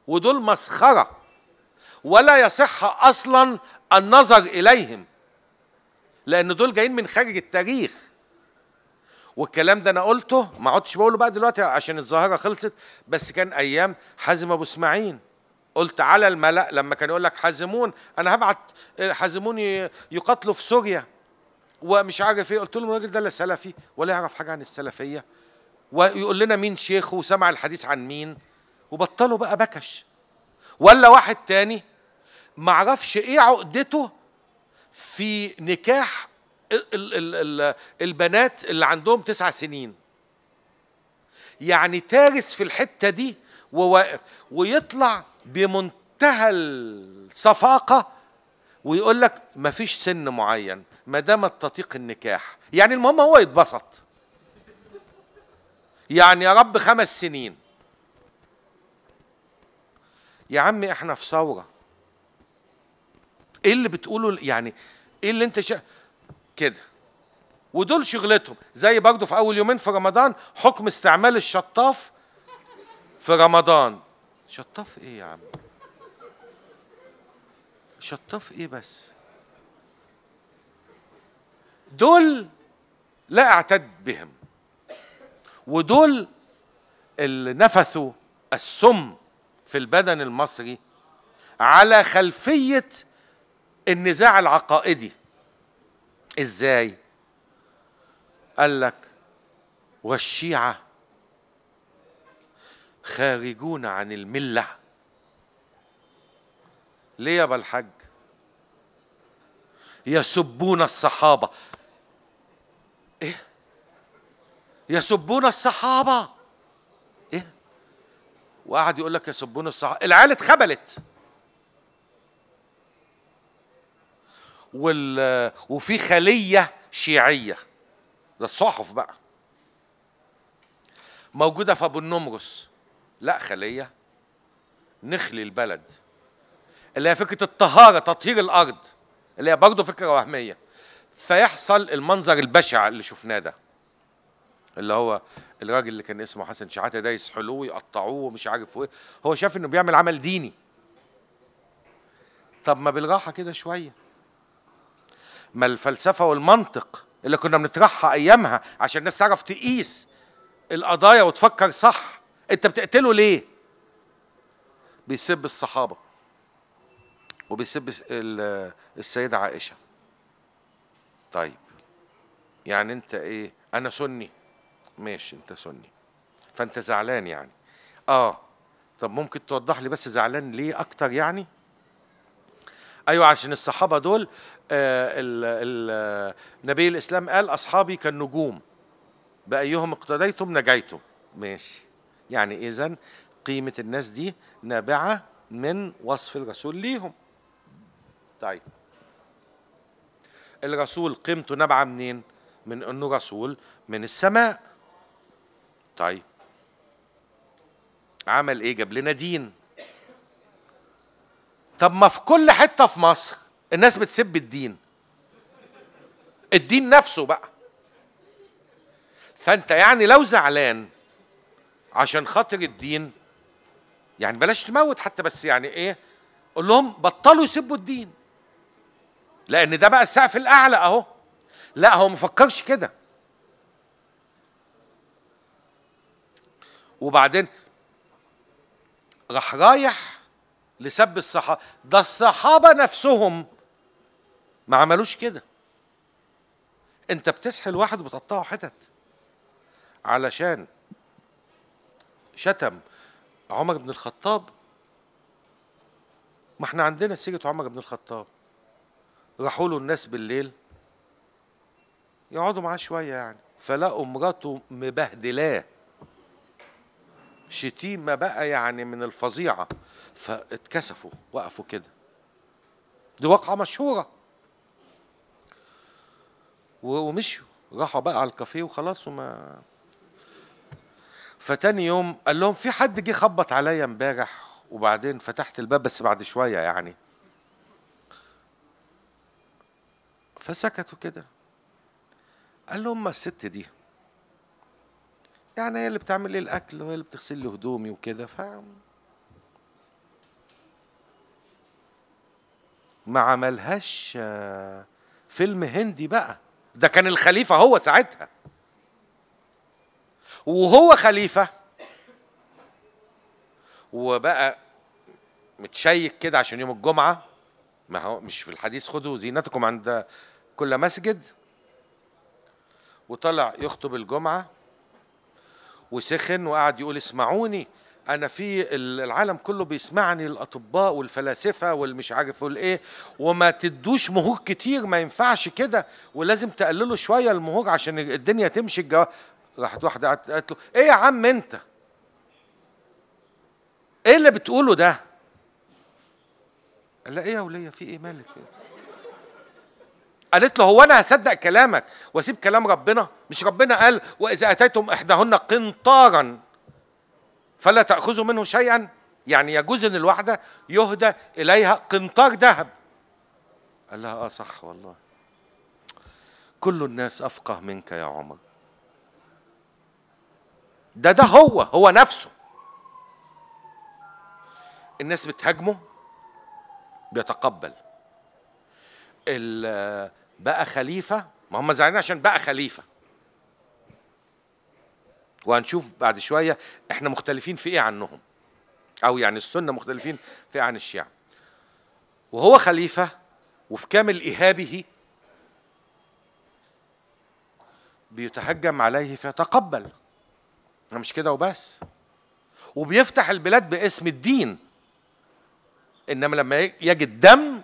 ودول مسخره ولا يصح اصلا النظر اليهم لان دول جايين من خارج التاريخ والكلام ده انا قلته ما عدتش بقوله بقى دلوقتي عشان الظاهره خلصت بس كان ايام حازم ابو اسماعيل قلت على الملأ لما كان يقول لك حازمون انا هبعت حازمون يقاتلوا في سوريا ومش عارف ايه قلت لهم الراجل ده لا سلفي ولا يعرف حاجه عن السلفيه ويقول لنا مين شيخه وسمع الحديث عن مين وبطلوا بقى بكش ولا واحد تاني معرفش ايه عقدته في نكاح البنات اللي عندهم تسع سنين يعني تارس في الحتة دي وواقف ويطلع بمنتهى الصفاقة ويقول لك مفيش سن معين ما دام تطيق النكاح يعني المهم هو يتبسط يعني يا رب خمس سنين يا عمي احنا في ثوره ايه اللي بتقوله يعني ايه اللي انت شا... كده ودول شغلتهم زي برضه في اول يومين في رمضان حكم استعمال الشطاف في رمضان شطاف ايه يا عم شطاف ايه بس دول لا اعتد بهم ودول اللي نفثوا السم في البدن المصري على خلفيه النزاع العقائدي ازاي قال لك والشيعة خارجون عن الملة ليه يا بالحج يسبون الصحابة ايه يسبون الصحابة ايه وقعد يقول لك يسبون الصحابة العيال اتخبلت وال وفي خليه شيعيه ده الصحف بقى موجوده في ابو النمرس لا خليه نخلي البلد اللي هي فكره الطهاره تطهير الارض اللي هي برضه فكره وهميه فيحصل المنظر البشع اللي شفناه ده اللي هو الراجل اللي كان اسمه حسن شحاته ده يسحلوه ويقطعوه ومش عارف ايه هو شاف انه بيعمل عمل ديني طب ما بالراحه كده شويه ما الفلسفه والمنطق اللي كنا بنطرحها ايامها عشان الناس تعرف تقيس القضايا وتفكر صح انت بتقتله ليه بيسب الصحابه وبيسب السيده عائشه طيب يعني انت ايه انا سني ماشي انت سني فانت زعلان يعني اه طب ممكن توضح لي بس زعلان ليه اكتر يعني ايوه عشان الصحابه دول آه، نبي الاسلام قال اصحابي كالنجوم بايهم اقتديتم نجيتم ماشي يعني اذا قيمه الناس دي نابعه من وصف الرسول ليهم طيب الرسول قيمته نابعه منين من انه رسول من السماء طيب عمل ايه جاب لنا دين طب ما في كل حته في مصر الناس بتسب الدين الدين نفسه بقى فانت يعني لو زعلان عشان خاطر الدين يعني بلاش تموت حتى بس يعني ايه قول لهم بطلوا يسبوا الدين لان ده بقى السقف الاعلى اهو لا هو ما فكرش كده وبعدين راح رايح لسب الصحابة ده الصحابة نفسهم ما عملوش كده انت بتسحل واحد وبتقطعه حتت علشان شتم عمر بن الخطاب ما احنا عندنا سيرة عمر بن الخطاب راحوا له الناس بالليل يقعدوا معاه شوية يعني فلقوا مراته مبهدلاه شتيمة بقى يعني من الفظيعة فاتكسفوا وقفوا كده دي واقعة مشهورة ومشوا راحوا بقى على الكافيه وخلاص وما فتاني يوم قال لهم في حد جه خبط عليا امبارح وبعدين فتحت الباب بس بعد شوية يعني فسكتوا كده قال لهم ما الست دي يعني هي اللي بتعمل لي الاكل وهي اللي بتغسل لي هدومي وكده ف ما عملهاش آه، فيلم هندي بقى ده كان الخليفه هو ساعتها وهو خليفه وبقى متشيك كده عشان يوم الجمعه ما هو مش في الحديث خدوا زينتكم عند كل مسجد وطلع يخطب الجمعه وسخن وقعد يقول اسمعوني انا في العالم كله بيسمعني الاطباء والفلاسفه والمش عارف والايه وما تدوش مهور كتير ما ينفعش كده ولازم تقللوا شويه المهور عشان الدنيا تمشي الجو راحت واحده قالت له ايه يا عم انت ايه اللي بتقوله ده قال لها ايه يا وليه في ايه مالك إيه؟ قالت له هو انا هصدق كلامك واسيب كلام ربنا مش ربنا قال واذا اتيتم احداهن قنطارا فلا تأخذوا منه شيئا يعني يجوز ان الواحده يهدى اليها قنطار ذهب قال لها اه صح والله كل الناس افقه منك يا عمر ده ده هو هو نفسه الناس بتهاجمه بيتقبل بقى خليفه ما هم زعلانين عشان بقى خليفه وهنشوف بعد شوية احنا مختلفين في ايه عنهم او يعني السنة مختلفين في ايه عن الشيعة وهو خليفة وفي كامل إهابه بيتهجم عليه فيتقبل مش كده وبس وبيفتح البلاد باسم الدين انما لما يجد دم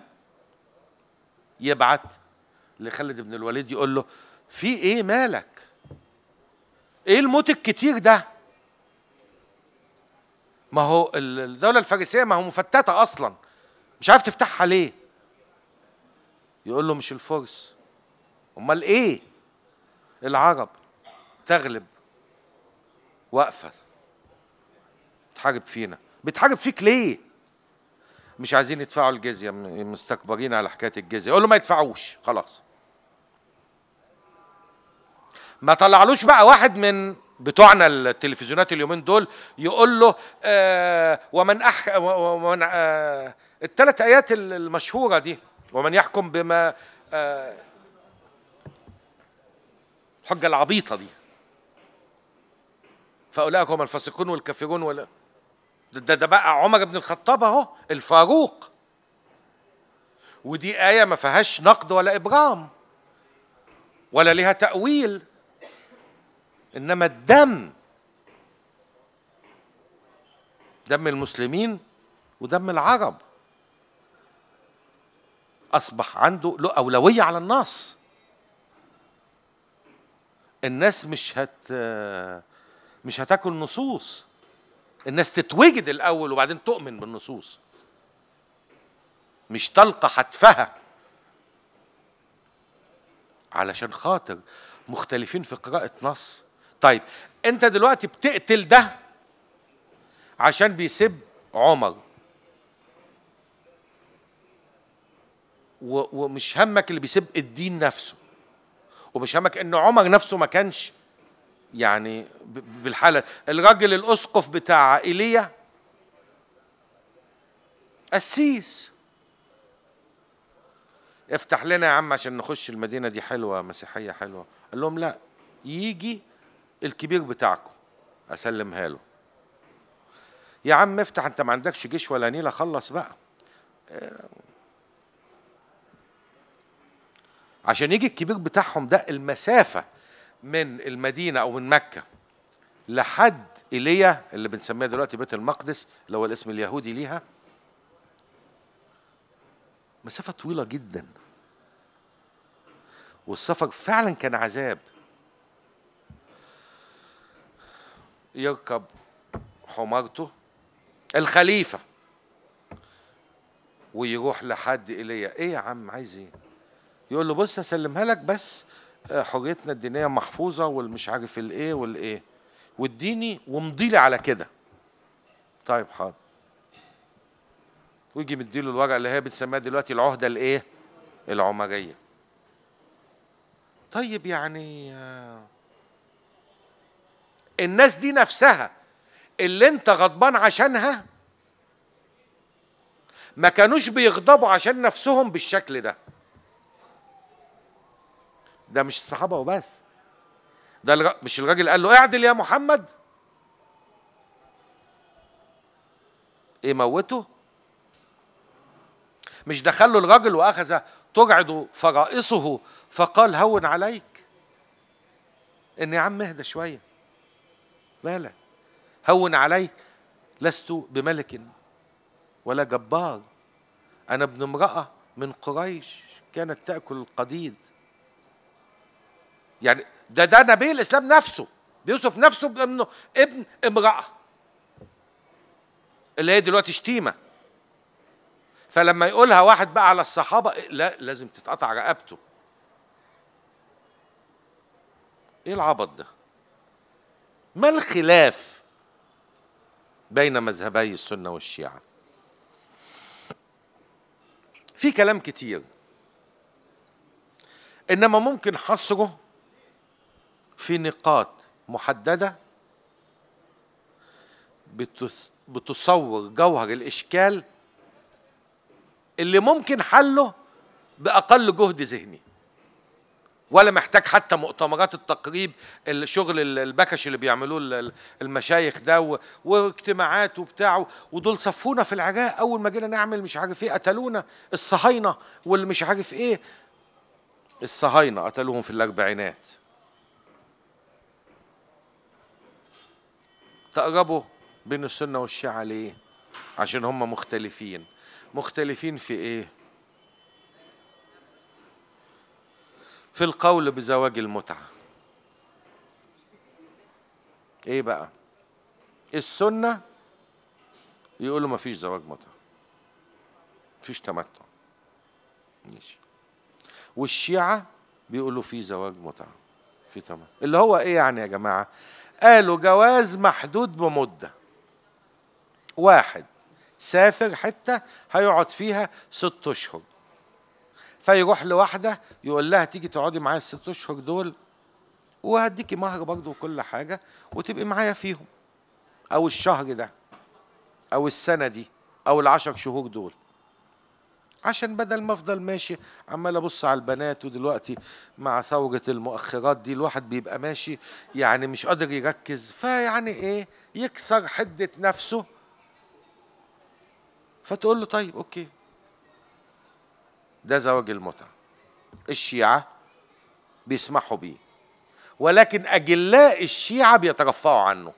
يبعت لخالد بن الوليد يقول له في ايه مالك ايه الموت الكتير ده ما هو الدوله الفارسيه ما هو مفتته اصلا مش عارف تفتحها ليه يقول له مش الفرس امال ايه العرب تغلب واقفه بتحارب فينا بتحارب فيك ليه مش عايزين يدفعوا الجزيه مستكبرين على حكايه الجزيه يقول له ما يدفعوش خلاص ما طلعلوش بقى واحد من بتوعنا التلفزيونات اليومين دول يقول له آه ومن أح ومن آه الثلاث آيات المشهورة دي ومن يحكم بما آه الحجة العبيطة دي فأولئك هم الفاسقون والكافرون ولا ده ده بقى عمر بن الخطاب أهو الفاروق ودي آية ما فيهاش نقد ولا إبرام ولا ليها تأويل انما الدم دم المسلمين ودم العرب اصبح عنده له اولويه على النص الناس مش هت مش هتاكل نصوص الناس تتوجد الاول وبعدين تؤمن بالنصوص مش تلقى حتفها علشان خاطر مختلفين في قراءة نص طيب انت دلوقتي بتقتل ده عشان بيسب عمر ومش همك اللي بيسب الدين نفسه ومش همك ان عمر نفسه ما كانش يعني بالحاله الراجل الاسقف بتاع ايليا قسيس افتح لنا يا عم عشان نخش المدينه دي حلوه مسيحيه حلوه قال لهم لا يجي الكبير بتاعكم اسلمها له يا عم افتح انت ما عندكش جيش ولا نيله خلص بقى آه. عشان يجي الكبير بتاعهم ده المسافه من المدينه او من مكه لحد ايليا اللي بنسميها دلوقتي بيت المقدس اللي هو الاسم اليهودي ليها مسافه طويله جدا والسفر فعلا كان عذاب يركب حمارته الخليفة ويروح لحد ايليا ايه يا عم عايز ايه يقول له بص أسلمها لك بس آه، حريتنا الدينيه محفوظه والمش عارف الايه والايه واديني ومضيلي على كده طيب حاضر ويجي مديله الورقه اللي هي بتسميها دلوقتي العهده الايه العمريه طيب يعني آه، الناس دي نفسها اللي انت غضبان عشانها ما كانوش بيغضبوا عشان نفسهم بالشكل ده ده مش الصحابة وبس ده الرا... مش الراجل قال له اعدل يا محمد ايه موته مش دخله الراجل واخذ تقعد فرائصه فقال هون عليك ان يا عم اهدى شويه مالك؟ هون عليك لست بملك ولا جبار أنا ابن امرأة من قريش كانت تأكل القديد يعني ده ده نبي الإسلام نفسه بيوصف نفسه بأنه ابن امرأة اللي هي دلوقتي شتيمة فلما يقولها واحد بقى على الصحابة لا لازم تتقطع رقبته ايه العبط ده ما الخلاف بين مذهبي السنة والشيعة في كلام كتير إنما ممكن حصره في نقاط محددة بتصور جوهر الإشكال اللي ممكن حله بأقل جهد ذهني ولا محتاج حتى مؤتمرات التقريب الشغل البكش اللي بيعملوه المشايخ ده واجتماعات وبتاعه ودول صفونا في العراق اول ما جينا نعمل مش عارف ايه قتلونا الصهاينه واللي مش عارف ايه الصهاينه قتلوهم في الاربعينات تقربوا بين السنه والشيعه ليه؟ عشان هم مختلفين مختلفين في ايه؟ في القول بزواج المتعة ايه بقى السنة يقولوا مفيش زواج متعة مفيش تمتع ماشي والشيعة بيقولوا في زواج متعة في تمتع اللي هو ايه يعني يا جماعة قالوا جواز محدود بمدة واحد سافر حتة هيقعد فيها ست أشهر فيروح لواحده يقول لها تيجي تقعدي معايا الست اشهر دول وهديكي مهر برضه وكل حاجه وتبقي معايا فيهم او الشهر ده او السنه دي او العشر شهور دول عشان بدل ما افضل ماشي عمال ابص على البنات ودلوقتي مع ثوره المؤخرات دي الواحد بيبقى ماشي يعني مش قادر يركز فيعني ايه يكسر حده نفسه فتقول له طيب اوكي ده زواج المتعة الشيعة بيسمحوا بيه ولكن أجلاء الشيعة بيترفعوا عنه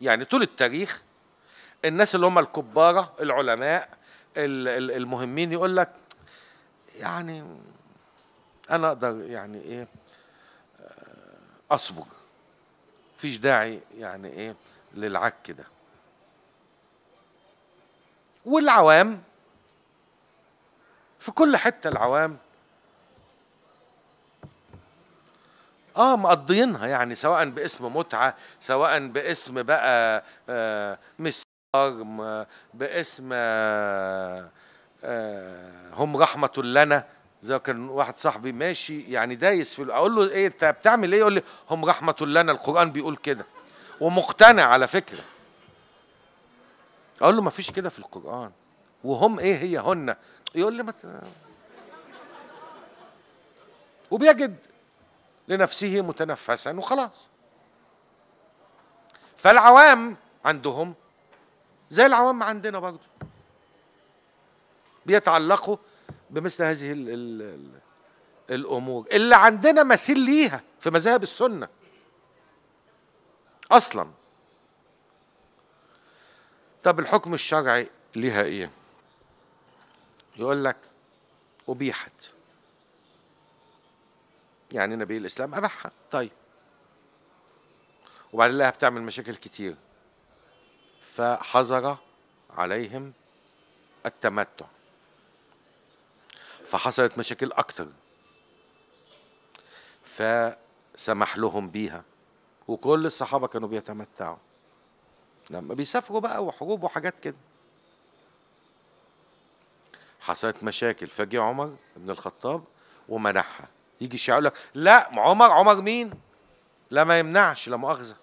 يعني طول التاريخ الناس اللي هم الكبارة العلماء المهمين يقول لك يعني أنا أقدر يعني إيه أصبر مفيش داعي يعني إيه للعك ده والعوام في كل حتة العوام اه مقضينها يعني سواء باسم متعة سواء باسم بقى آه مسار باسم آه،, آه هم رحمة لنا زي كان واحد صاحبي ماشي يعني دايس في اقول له ايه انت بتعمل ايه يقول لي هم رحمة لنا القرآن بيقول كده ومقتنع على فكرة اقول له ما فيش كده في القرآن وهم ايه هي هن يقول لي ما وبيجد لنفسه متنفسا وخلاص فالعوام عندهم زي العوام عندنا برضه بيتعلقوا بمثل هذه الـ ال ال الامور اللي عندنا مثيل ليها في مذاهب السنه اصلا طب الحكم الشرعي ليها ايه يقول لك أبيحت يعني نبي الإسلام أباحها طيب وبعدين الله بتعمل مشاكل كتير فحظر عليهم التمتع فحصلت مشاكل أكتر فسمح لهم بيها وكل الصحابة كانوا بيتمتعوا لما بيسافروا بقى وحروب وحاجات كده حصلت مشاكل فجي عمر بن الخطاب ومنعها يجي الشيعة يقول لك لا عمر عمر مين؟ لا ما يمنعش لا مؤاخذة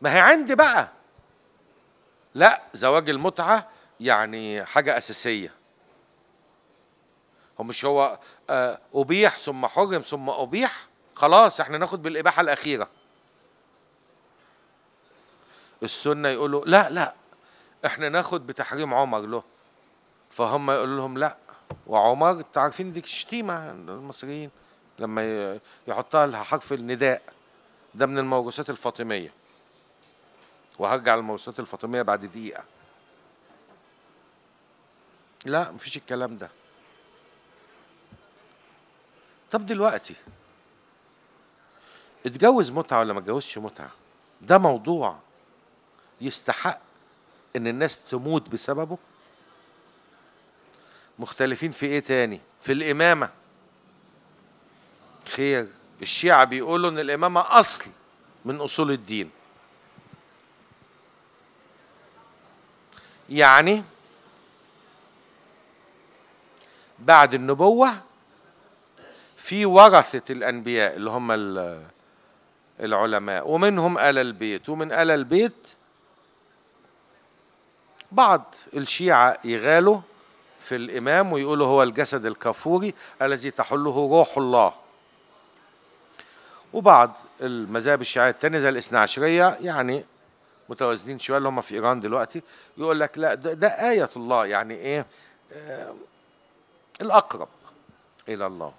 ما هي عندي بقى لا زواج المتعة يعني حاجة أساسية هو مش هو آه، أبيح ثم حرم ثم أبيح خلاص احنا ناخد بالإباحة الأخيرة السنة يقولوا لا لا احنا ناخد بتحريم عمر له فهم يقولوا لهم لا وعمر انت عارفين دي شتيمه المصريين لما يحطها لها حرف النداء ده من الموروثات الفاطميه وهرجع للموروثات الفاطميه بعد دقيقه لا مفيش الكلام ده طب دلوقتي اتجوز متعه ولا ما اتجوزش متعه ده موضوع يستحق ان الناس تموت بسببه مختلفين في ايه تاني في الامامه خير الشيعة بيقولوا ان الامامه اصل من اصول الدين يعني بعد النبوه في ورثه الانبياء اللي هم العلماء ومنهم ال البيت ومن ال البيت بعض الشيعة يغالوا في الإمام ويقولوا هو الجسد الكافوري الذي تحله روح الله وبعض المذاهب الشيعية التانية زي الاثنى عشرية يعني متوازنين شوية اللي هم في إيران دلوقتي يقول لك لا ده, ده آية الله يعني إيه آه الأقرب إلى الله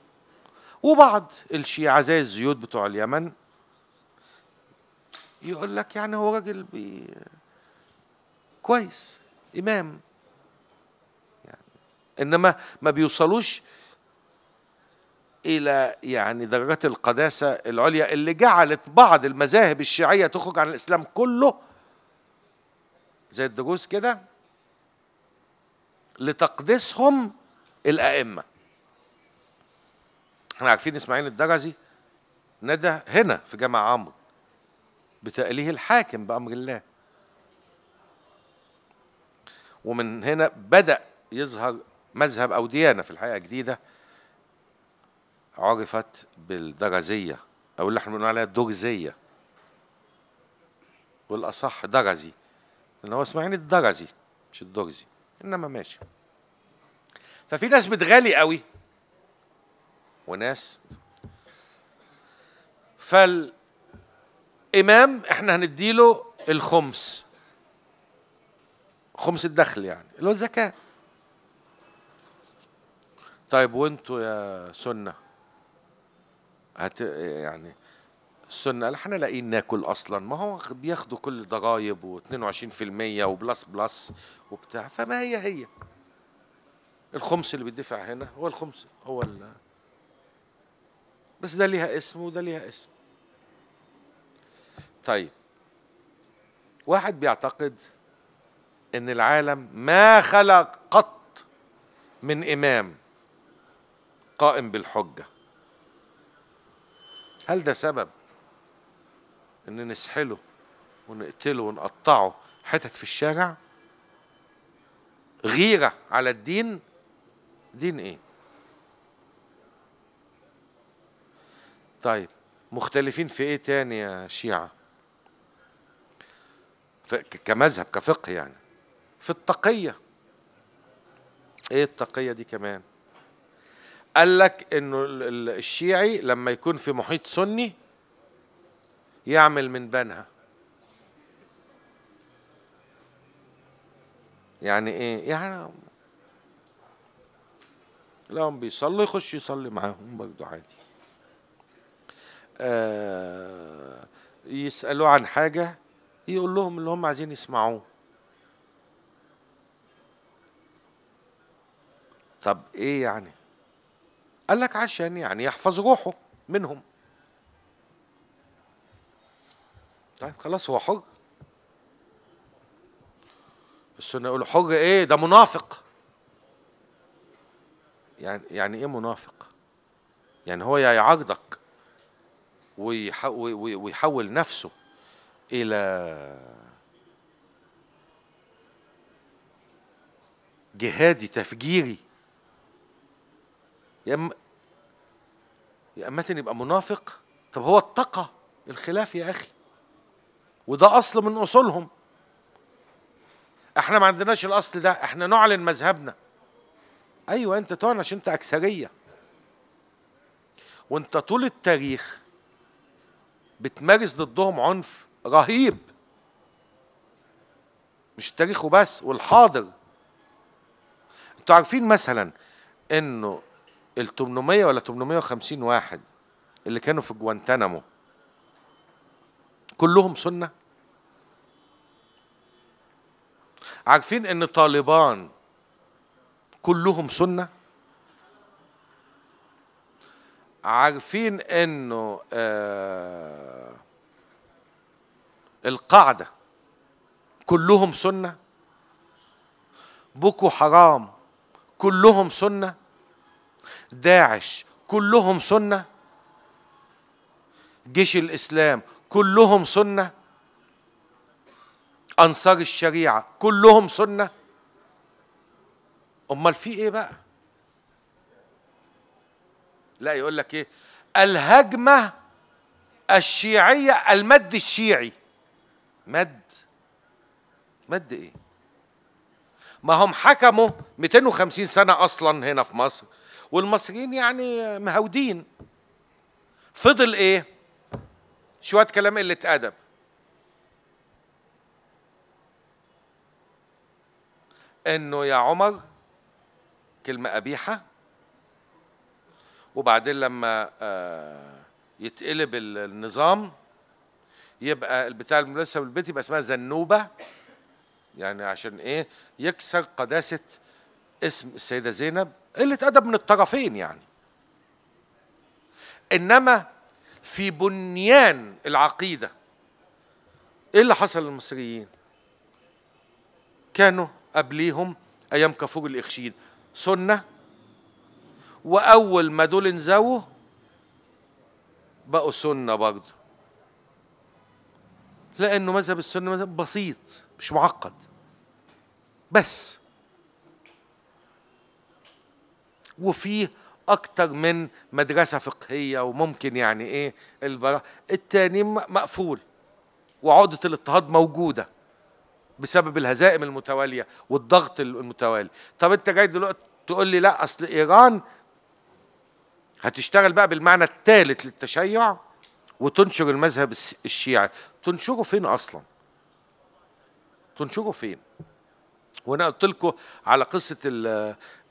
وبعض الشيعة زي الزيود بتوع اليمن يقول لك يعني هو راجل بي كويس إمام انما ما بيوصلوش الى يعني درجات القداسه العليا اللي جعلت بعض المذاهب الشيعيه تخرج عن الاسلام كله زي الدروز كده لتقديسهم الائمه احنا عارفين اسماعيل الدرزي ندى هنا في جامع عمرو بتأليه الحاكم بأمر الله ومن هنا بدأ يظهر مذهب أو ديانة في الحقيقة جديدة عرفت بالدرزية أو اللي احنا بنقول عليها الدرزية والأصح درزي لأن هو اسماعيل الدرزي مش الدرزي إنما ماشي ففي ناس بتغالي قوي وناس فالإمام احنا هنديله الخمس خمس الدخل يعني اللي هو الزكاة طيب وانتوا يا سنه هت يعني السنه اللي احنا لاقيين ناكل اصلا ما هو بياخدوا كل ضرايب و22% وبلس بلس وبتاع فما هي هي الخمس اللي بيدفع هنا هو الخمس هو ال بس ده ليها اسم وده ليها اسم طيب واحد بيعتقد ان العالم ما خلق قط من امام قائم بالحجة هل ده سبب ان نسحله ونقتله ونقطعه حتت في الشارع غيرة على الدين دين ايه طيب مختلفين في ايه تاني يا شيعة كمذهب كفقه يعني في التقية ايه التقية دي كمان قال لك انه الشيعي لما يكون في محيط سني يعمل من بنها يعني ايه يعني لو بيصلي يخش يصلي معاهم برضه عادي آه يسألوه عن حاجة يقول لهم اللي هم عايزين يسمعوه طب ايه يعني قال لك عشان يعني يحفظ روحه منهم طيب خلاص هو حر السنة يقولوا حر ايه ده منافق يعني يعني ايه منافق يعني هو يعارضك ويحول نفسه الى جهادي تفجيري يا اما يا اما يبقى منافق طب هو اتقى الخلاف يا اخي وده اصل من اصولهم احنا ما عندناش الاصل ده احنا نعلن مذهبنا ايوه انت تعلن عشان انت اكثريه وانت طول التاريخ بتمارس ضدهم عنف رهيب مش تاريخه بس والحاضر انتوا عارفين مثلا انه ال 800 ولا 850 واحد اللي كانوا في جوانتانامو كلهم سنه عارفين ان طالبان كلهم سنه عارفين انه آه القاعده كلهم سنه بوكو حرام كلهم سنه داعش كلهم سنه جيش الاسلام كلهم سنه انصار الشريعه كلهم سنه امال في ايه بقى لا يقول لك ايه الهجمه الشيعيه المد الشيعي مد مد ايه ما هم حكموا 250 سنه اصلا هنا في مصر والمصريين يعني مهودين فضل ايه شويه كلام قله ادب انه يا عمر كلمه قبيحه وبعدين لما آه، يتقلب النظام يبقى البتاع المناسب للبيت يبقى اسمها زنوبه يعني عشان ايه يكسر قداسه اسم السيدة زينب قلة أدب من الطرفين يعني إنما في بنيان العقيدة إيه اللي حصل للمصريين؟ كانوا قبليهم أيام كفور الإخشيد سنة وأول ما دول انزووا بقوا سنة برضه لأنه مذهب السنة مذهب بسيط مش معقد بس وفيه اكتر من مدرسه فقهيه وممكن يعني ايه البرا التاني مقفول وعقده الاضطهاد موجوده بسبب الهزائم المتواليه والضغط المتوالي طب انت جاي دلوقتي تقول لي لا اصل ايران هتشتغل بقى بالمعنى الثالث للتشيع وتنشر المذهب الشيعي تنشره فين اصلا تنشره فين وانا قلت لكم على قصه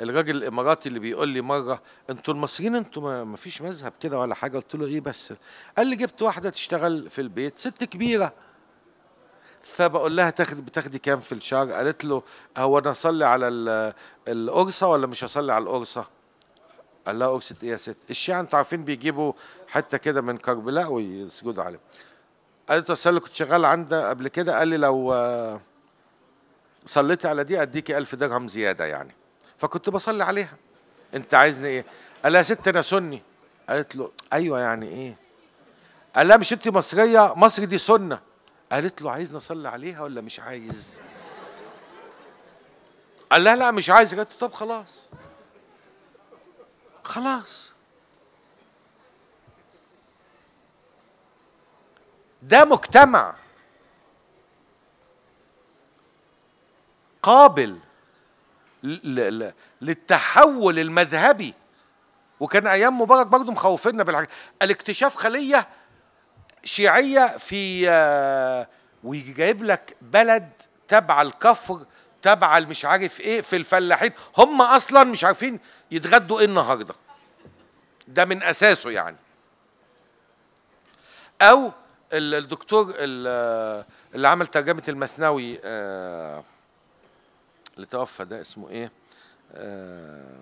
الراجل الاماراتي اللي بيقول لي مره انتوا المصريين انتوا ما فيش مذهب كده ولا حاجه قلت له ايه بس قال لي جبت واحده تشتغل في البيت ست كبيره فبقول لها تاخد بتاخدي كام في الشهر قالت له هو انا اصلي على القرصه ولا مش هصلي على القرصه قال لها قرصه ايه يا ست الشيعه انتوا عارفين بيجيبوا حته كده من كربلاء ويسجدوا عليه قالت له اصل كنت شغال عند قبل كده قال لي لو صليتي على دي اديكي ألف درهم زياده يعني فكنت بصلي عليها انت عايزني ايه قال يا ست انا سني قالت له ايوه يعني ايه قال لها مش انت مصريه مصر دي سنه قالت له عايزني اصلي عليها ولا مش عايز قال لها لا مش عايز قالت له طب خلاص خلاص ده مجتمع قابل للتحول المذهبي وكان ايام مبارك برضه مخوفنا بالحاجة الاكتشاف خليه شيعيه في آه، ويجي جايب لك بلد تبع الكفر تبع مش عارف ايه في الفلاحين هم اصلا مش عارفين يتغدوا ايه النهارده ده من اساسه يعني او الدكتور آه، اللي عمل ترجمه المثنوي آه اللي توفى ده اسمه ايه آه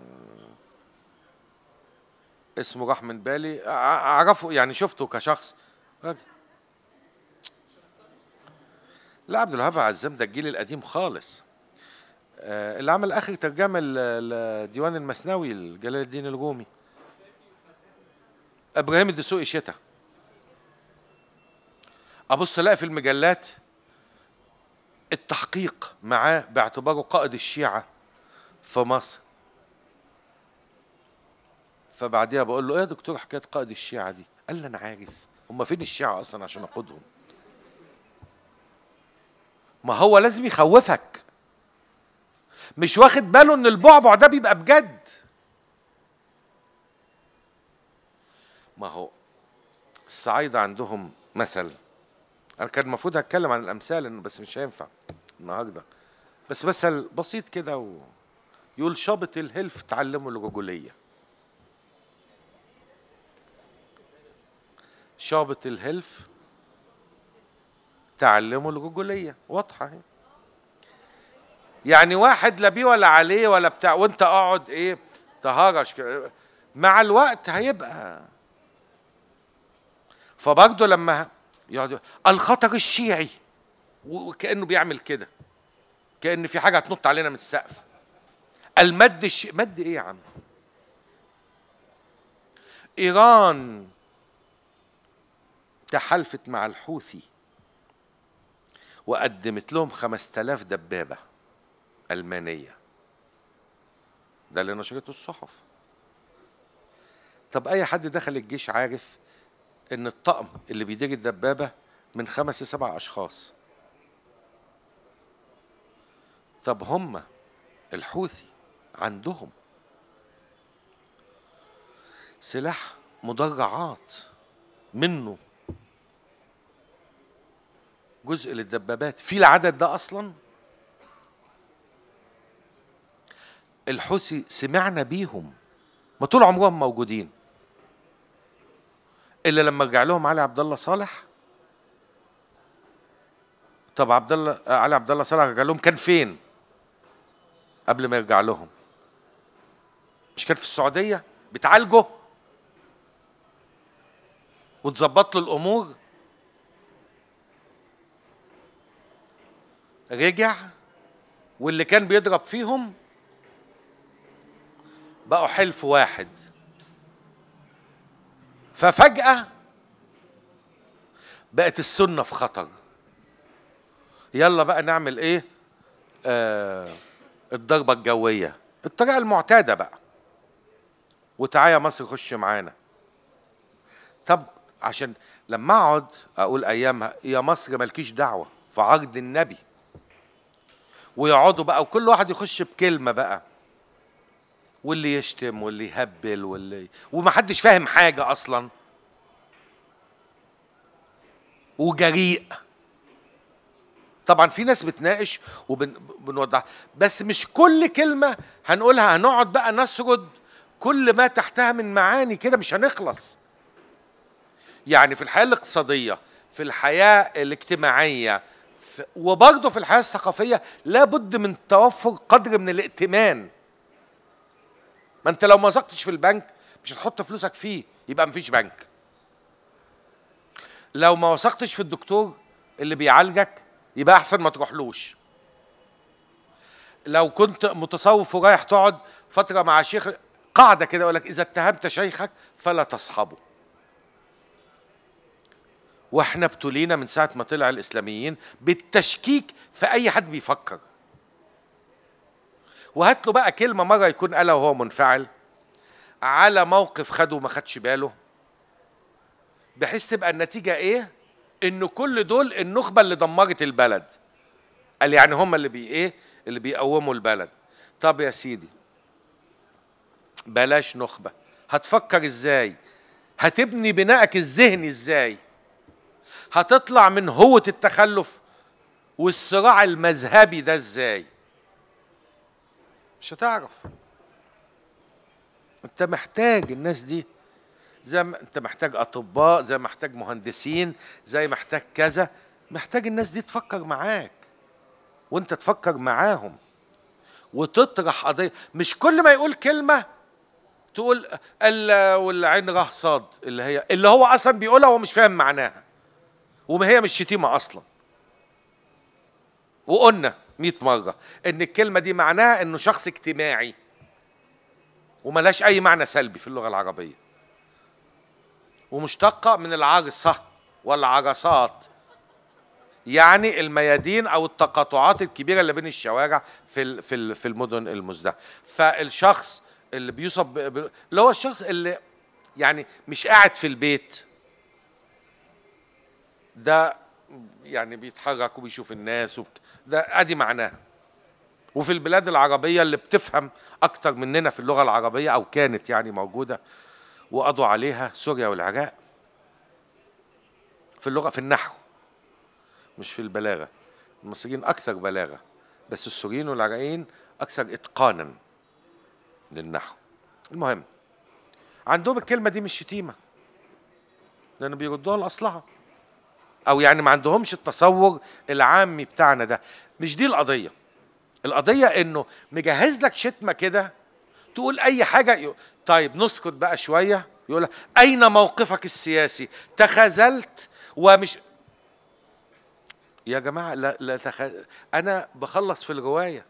اسمه راح من بالي اعرفه يعني شفته كشخص لا عبد الوهاب عزام ده الجيل القديم خالص آه، اللي عمل اخر ترجمه لديوان المثنوي لجلال الدين الرومي ابراهيم الدسوقي شتا ابص الاقي في المجلات التحقيق معاه باعتباره قائد الشيعة في مصر فبعديها بقول له ايه يا دكتور حكايه قائد الشيعه دي قال لي انا عارف هم فين الشيعه اصلا عشان اقودهم ما هو لازم يخوفك مش واخد باله ان البعبع ده بيبقى بجد ما هو الصعايدة عندهم مثل انا كان المفروض هتكلم عن الامثال بس مش هينفع النهارده بس مثل بسيط كده و... يقول شابط الهلف تعلمه الرجوليه شابط الهلف تعلمه الرجوليه واضحه اهي يعني واحد لا بيه ولا عليه ولا بتاع وانت اقعد ايه تهرش كده مع الوقت هيبقى فبرضه لما يقعد الخطر الشيعي وكانه بيعمل كده كان في حاجه هتنط علينا من السقف المد الش... مد ايه يا عم ايران تحالفت مع الحوثي وقدمت لهم 5000 دبابه المانيه ده اللي نشرته الصحف طب اي حد دخل الجيش عارف ان الطقم اللي بيدير الدبابه من خمس لسبع اشخاص طب هم الحوثي عندهم سلاح مدرعات منه جزء للدبابات في العدد ده اصلا الحوثي سمعنا بيهم ما طول عمرهم موجودين الا لما رجع لهم علي عبد الله صالح طب عبد الله علي عبد الله صالح رجع لهم كان فين قبل ما يرجع لهم مش كان في السعوديه بتعالجه وتظبط له الامور رجع واللي كان بيضرب فيهم بقوا حلف واحد ففجأة بقت السنة في خطر يلا بقى نعمل ايه آه الضربة الجوية الطريقة المعتادة بقى وتعالى يا مصر خش معانا طب عشان لما اقعد اقول ايامها يا مصر مالكيش دعوه في عرض النبي ويقعدوا بقى وكل واحد يخش بكلمه بقى واللي يشتم واللي يهبل واللي ومحدش فاهم حاجه اصلا وجريء طبعا في ناس بتناقش وبنوضح بس مش كل كلمة هنقولها هنقعد بقى نسرد كل ما تحتها من معاني كده مش هنخلص يعني في الحياة الاقتصادية في الحياة الاجتماعية وبرضه في الحياة الثقافية لابد من توفر قدر من الائتمان ما انت لو ما زقتش في البنك مش هتحط فلوسك فيه يبقى مفيش بنك لو ما وثقتش في الدكتور اللي بيعالجك يبقى احسن ما تروحلوش لو كنت متصوف ورايح تقعد فتره مع شيخ قاعده كده يقول لك اذا اتهمت شيخك فلا تصحبه واحنا ابتلينا من ساعه ما طلع الاسلاميين بالتشكيك في اي حد بيفكر وهات له بقى كلمه مره يكون قالها وهو منفعل على موقف خده وما خدش باله بحيث تبقى النتيجه ايه ان كل دول النخبه اللي دمرت البلد قال يعني هم اللي بي ايه اللي بيقوموا البلد طب يا سيدي بلاش نخبه هتفكر ازاي هتبني بنائك الذهني ازاي هتطلع من هوة التخلف والصراع المذهبي ده ازاي مش هتعرف انت محتاج الناس دي زي ما انت محتاج اطباء زي محتاج مهندسين زي محتاج كذا محتاج الناس دي تفكر معاك وانت تفكر معاهم وتطرح قضيه مش كل ما يقول كلمه تقول ألا والعين راه صاد اللي هي اللي هو اصلا بيقولها وهو مش فاهم معناها وما هي مش شتيمه اصلا وقلنا 100 مره ان الكلمه دي معناها انه شخص اجتماعي وملهاش اي معنى سلبي في اللغه العربيه ومشتقة من العجصة والعجصات يعني الميادين او التقاطعات الكبيره اللي بين الشوارع في في في المدن المزدهره فالشخص اللي بيصاب اللي هو الشخص اللي يعني مش قاعد في البيت ده يعني بيتحرك وبيشوف الناس وبت... ده ادي معناها وفي البلاد العربيه اللي بتفهم اكتر مننا في اللغه العربيه او كانت يعني موجوده وقضوا عليها سوريا والعراق في اللغة في النحو مش في البلاغة المصريين أكثر بلاغة بس السوريين والعراقيين أكثر إتقانا للنحو المهم عندهم الكلمة دي مش شتيمة لأنه بيردوها لأصلها أو يعني ما عندهمش التصور العامي بتاعنا ده مش دي القضية القضية إنه مجهز لك شتمة كده تقول اي حاجه طيب نسكت بقى شويه يقول اين موقفك السياسي تخاذلت ومش يا جماعه لا, لا تخ... انا بخلص في الروايه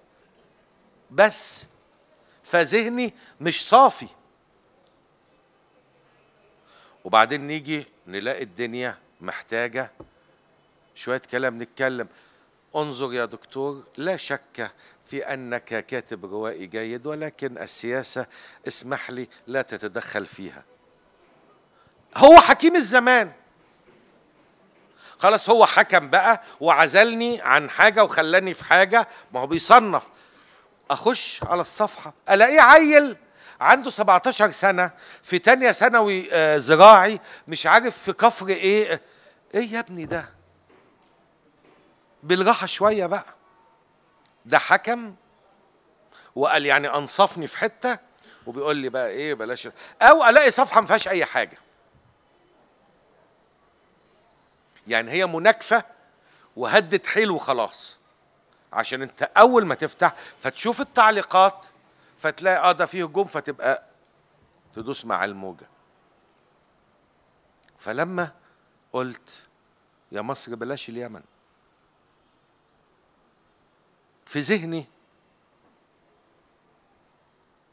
بس فذهني مش صافي وبعدين نيجي نلاقي الدنيا محتاجه شويه كلام نتكلم انظر يا دكتور لا شك في أنك كاتب روائي جيد ولكن السياسة اسمح لي لا تتدخل فيها هو حكيم الزمان خلاص هو حكم بقى وعزلني عن حاجة وخلاني في حاجة ما هو بيصنف أخش على الصفحة ألاقيه عيل عنده 17 سنة في تانية ثانوي آه، زراعي مش عارف في كفر إيه إيه يا ابني ده بالراحة شوية بقى ده حكم وقال يعني انصفني في حته وبيقول لي بقى ايه بلاش او الاقي صفحه ما فيهاش اي حاجه يعني هي مناكفه وهدت حيل وخلاص عشان انت اول ما تفتح فتشوف التعليقات فتلاقي اه ده فيه هجوم فتبقى تدوس مع الموجه فلما قلت يا مصر بلاش اليمن في ذهني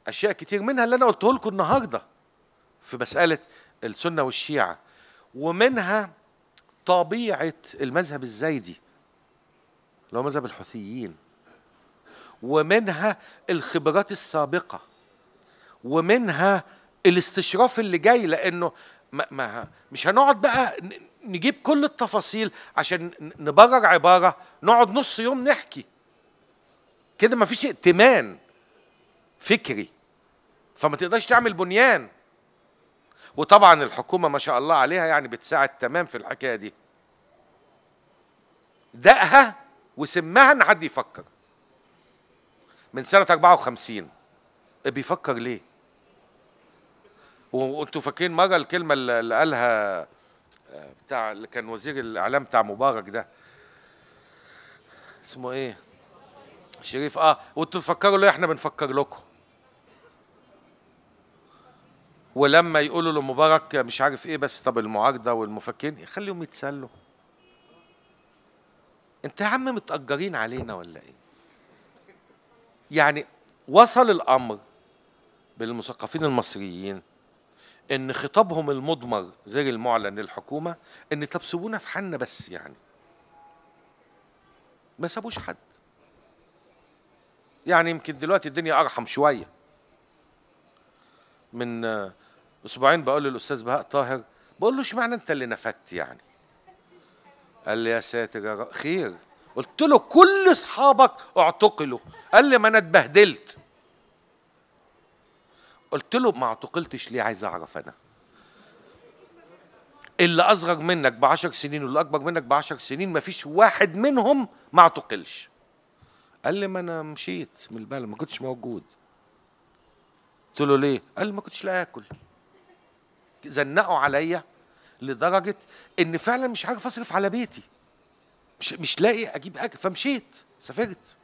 اشياء كتير منها اللي انا قلته لكم النهارده في مساله السنه والشيعه ومنها طبيعه المذهب الزايدي اللي هو مذهب الحوثيين ومنها الخبرات السابقه ومنها الاستشراف اللي جاي لانه ما, ما مش هنقعد بقى نجيب كل التفاصيل عشان نبرر عباره نقعد نص يوم نحكي كده مفيش ائتمان فكري فما تقدرش تعمل بنيان وطبعا الحكومه ما شاء الله عليها يعني بتساعد تمام في الحكايه دي دقها وسمها ان حد يفكر من سنه 54 إيه بيفكر ليه وانتوا فاكرين مره الكلمه اللي قالها آه، بتاع اللي كان وزير الاعلام بتاع مبارك ده اسمه ايه شريف اه وانتوا بتفكروا ليه احنا بنفكر لكم ولما يقولوا لمبارك مش عارف ايه بس طب المعارضه والمفكرين خليهم يتسلوا انت يا عم متاجرين علينا ولا ايه يعني وصل الامر بالمثقفين المصريين ان خطابهم المضمر غير المعلن للحكومه ان طب سيبونا في حالنا بس يعني ما سابوش حد يعني يمكن دلوقتي الدنيا ارحم شويه من اسبوعين بقول للاستاذ بهاء طاهر بقول له معنى انت اللي نفدت يعني قال لي يا ساتر يا خير قلت له كل اصحابك اعتقلوا قال لي ما انا اتبهدلت قلت له ما اعتقلتش ليه عايز اعرف انا اللي اصغر منك بعشر سنين واللي اكبر منك بعشر سنين ما فيش واحد منهم ما اعتقلش قال لي ما انا مشيت من البلد ما كنتش موجود قلت له ليه قال لي ما كنتش لا اكل زنقوا عليا لدرجه ان فعلا مش عارف اصرف على بيتي مش مش لاقي اجيب اكل فمشيت سافرت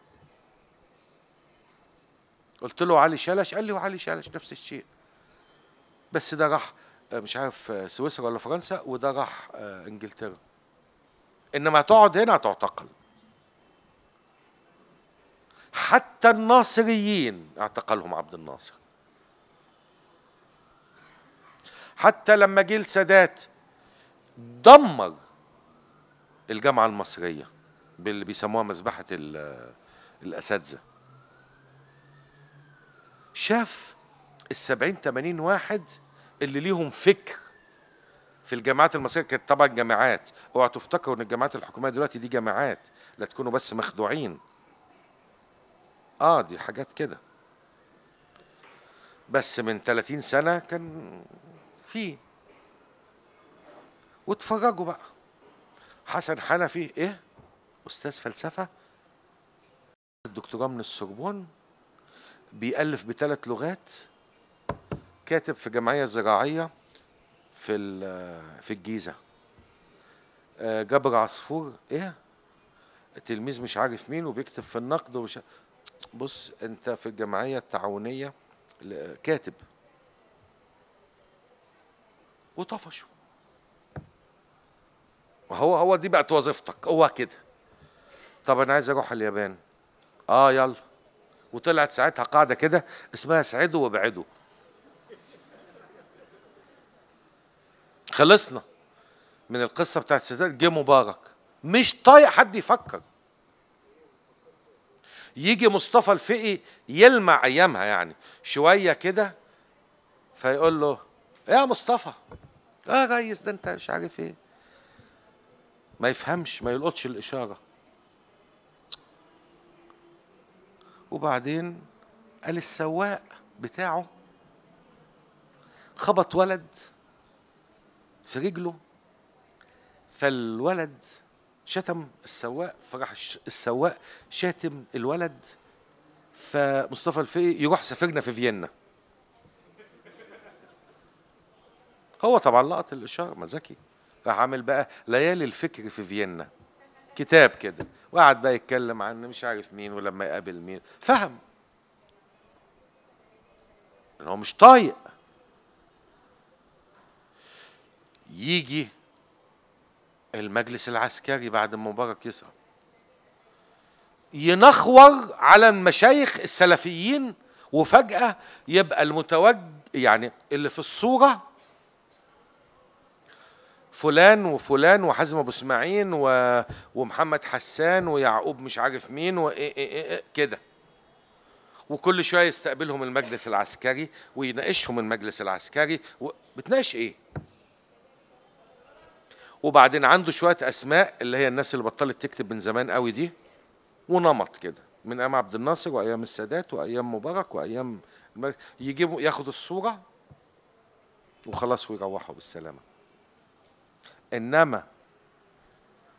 قلت له علي شلش قال لي وعلي شلش نفس الشيء بس ده راح آه، مش عارف آه، سويسرا ولا فرنسا وده راح آه، انجلترا انما هتقعد هنا هتعتقل حتى الناصريين اعتقلهم عبد الناصر حتى لما جه السادات دمر الجامعة المصرية باللي بيسموها مذبحة الأساتذة شاف السبعين تمانين واحد اللي ليهم فكر في الجامعات المصرية كانت طبعا جامعات اوعوا تفتكروا ان الجامعات الحكومية دلوقتي دي جامعات لا تكونوا بس مخدوعين اه دي حاجات كده بس من 30 سنة كان في واتفرجوا بقى حسن حنفي ايه استاذ فلسفة الدكتوراه من السوربون بيألف بثلاث لغات كاتب في جمعية زراعية في في الجيزة آه، جبر عصفور ايه تلميذ مش عارف مين وبيكتب في النقد ومش بص انت في الجمعيه التعاونيه كاتب وطفشوا هو هو دي بقت وظيفتك هو كده طب انا عايز اروح اليابان اه يلا وطلعت ساعتها قاعده كده اسمها اسعدوا وابعدوا خلصنا من القصه بتاعت سداد جه مبارك مش طايق حد يفكر يجي مصطفى الفقي يلمع ايامها يعني شويه كده فيقول له يا مصطفى يا ريس ده انت مش عارف ايه ما يفهمش ما يلقطش الاشاره وبعدين قال السواق بتاعه خبط ولد في رجله فالولد شتم السواق فراح السواق شاتم الولد فمصطفى الفقي يروح سافرنا في فيينا هو طبعا لقط الاشاره ما ذكي راح عامل بقى ليالي الفكر في فيينا كتاب كده وقعد بقى يتكلم عن مش عارف مين ولما يقابل مين فهم ان هو مش طايق يجي المجلس العسكري بعد مبارك يصعد ينخور على المشايخ السلفيين وفجأة يبقى المتوج يعني اللي في الصورة فلان وفلان وحازم ابو اسماعيل و... ومحمد حسان ويعقوب مش عارف مين وايه إيه إيه إيه كده وكل شويه يستقبلهم المجلس العسكري ويناقشهم المجلس العسكري و... بتناقش ايه؟ وبعدين عنده شويه اسماء اللي هي الناس اللي بطلت تكتب من زمان قوي دي ونمط كده من ايام عبد الناصر وايام السادات وايام مبارك وايام يجيبوا ياخدوا الصوره وخلاص ويروحوا بالسلامه انما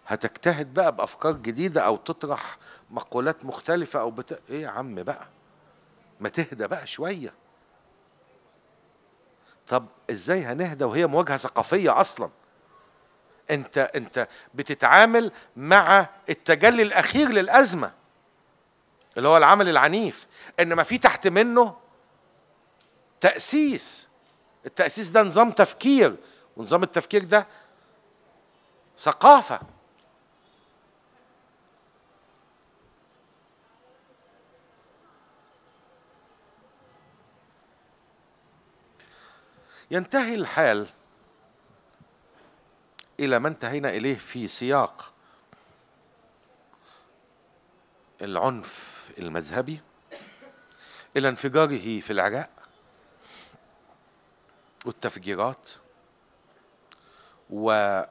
هتجتهد بقى بافكار جديده او تطرح مقولات مختلفه او بت... ايه يا عم بقى ما تهدى بقى شويه طب ازاي هنهدى وهي مواجهه ثقافيه اصلا انت انت بتتعامل مع التجلي الاخير للازمه اللي هو العمل العنيف انما في تحت منه تاسيس التاسيس ده نظام تفكير ونظام التفكير ده ثقافه ينتهي الحال إلى ما انتهينا إليه في سياق العنف المذهبي إلى انفجاره في العراق والتفجيرات و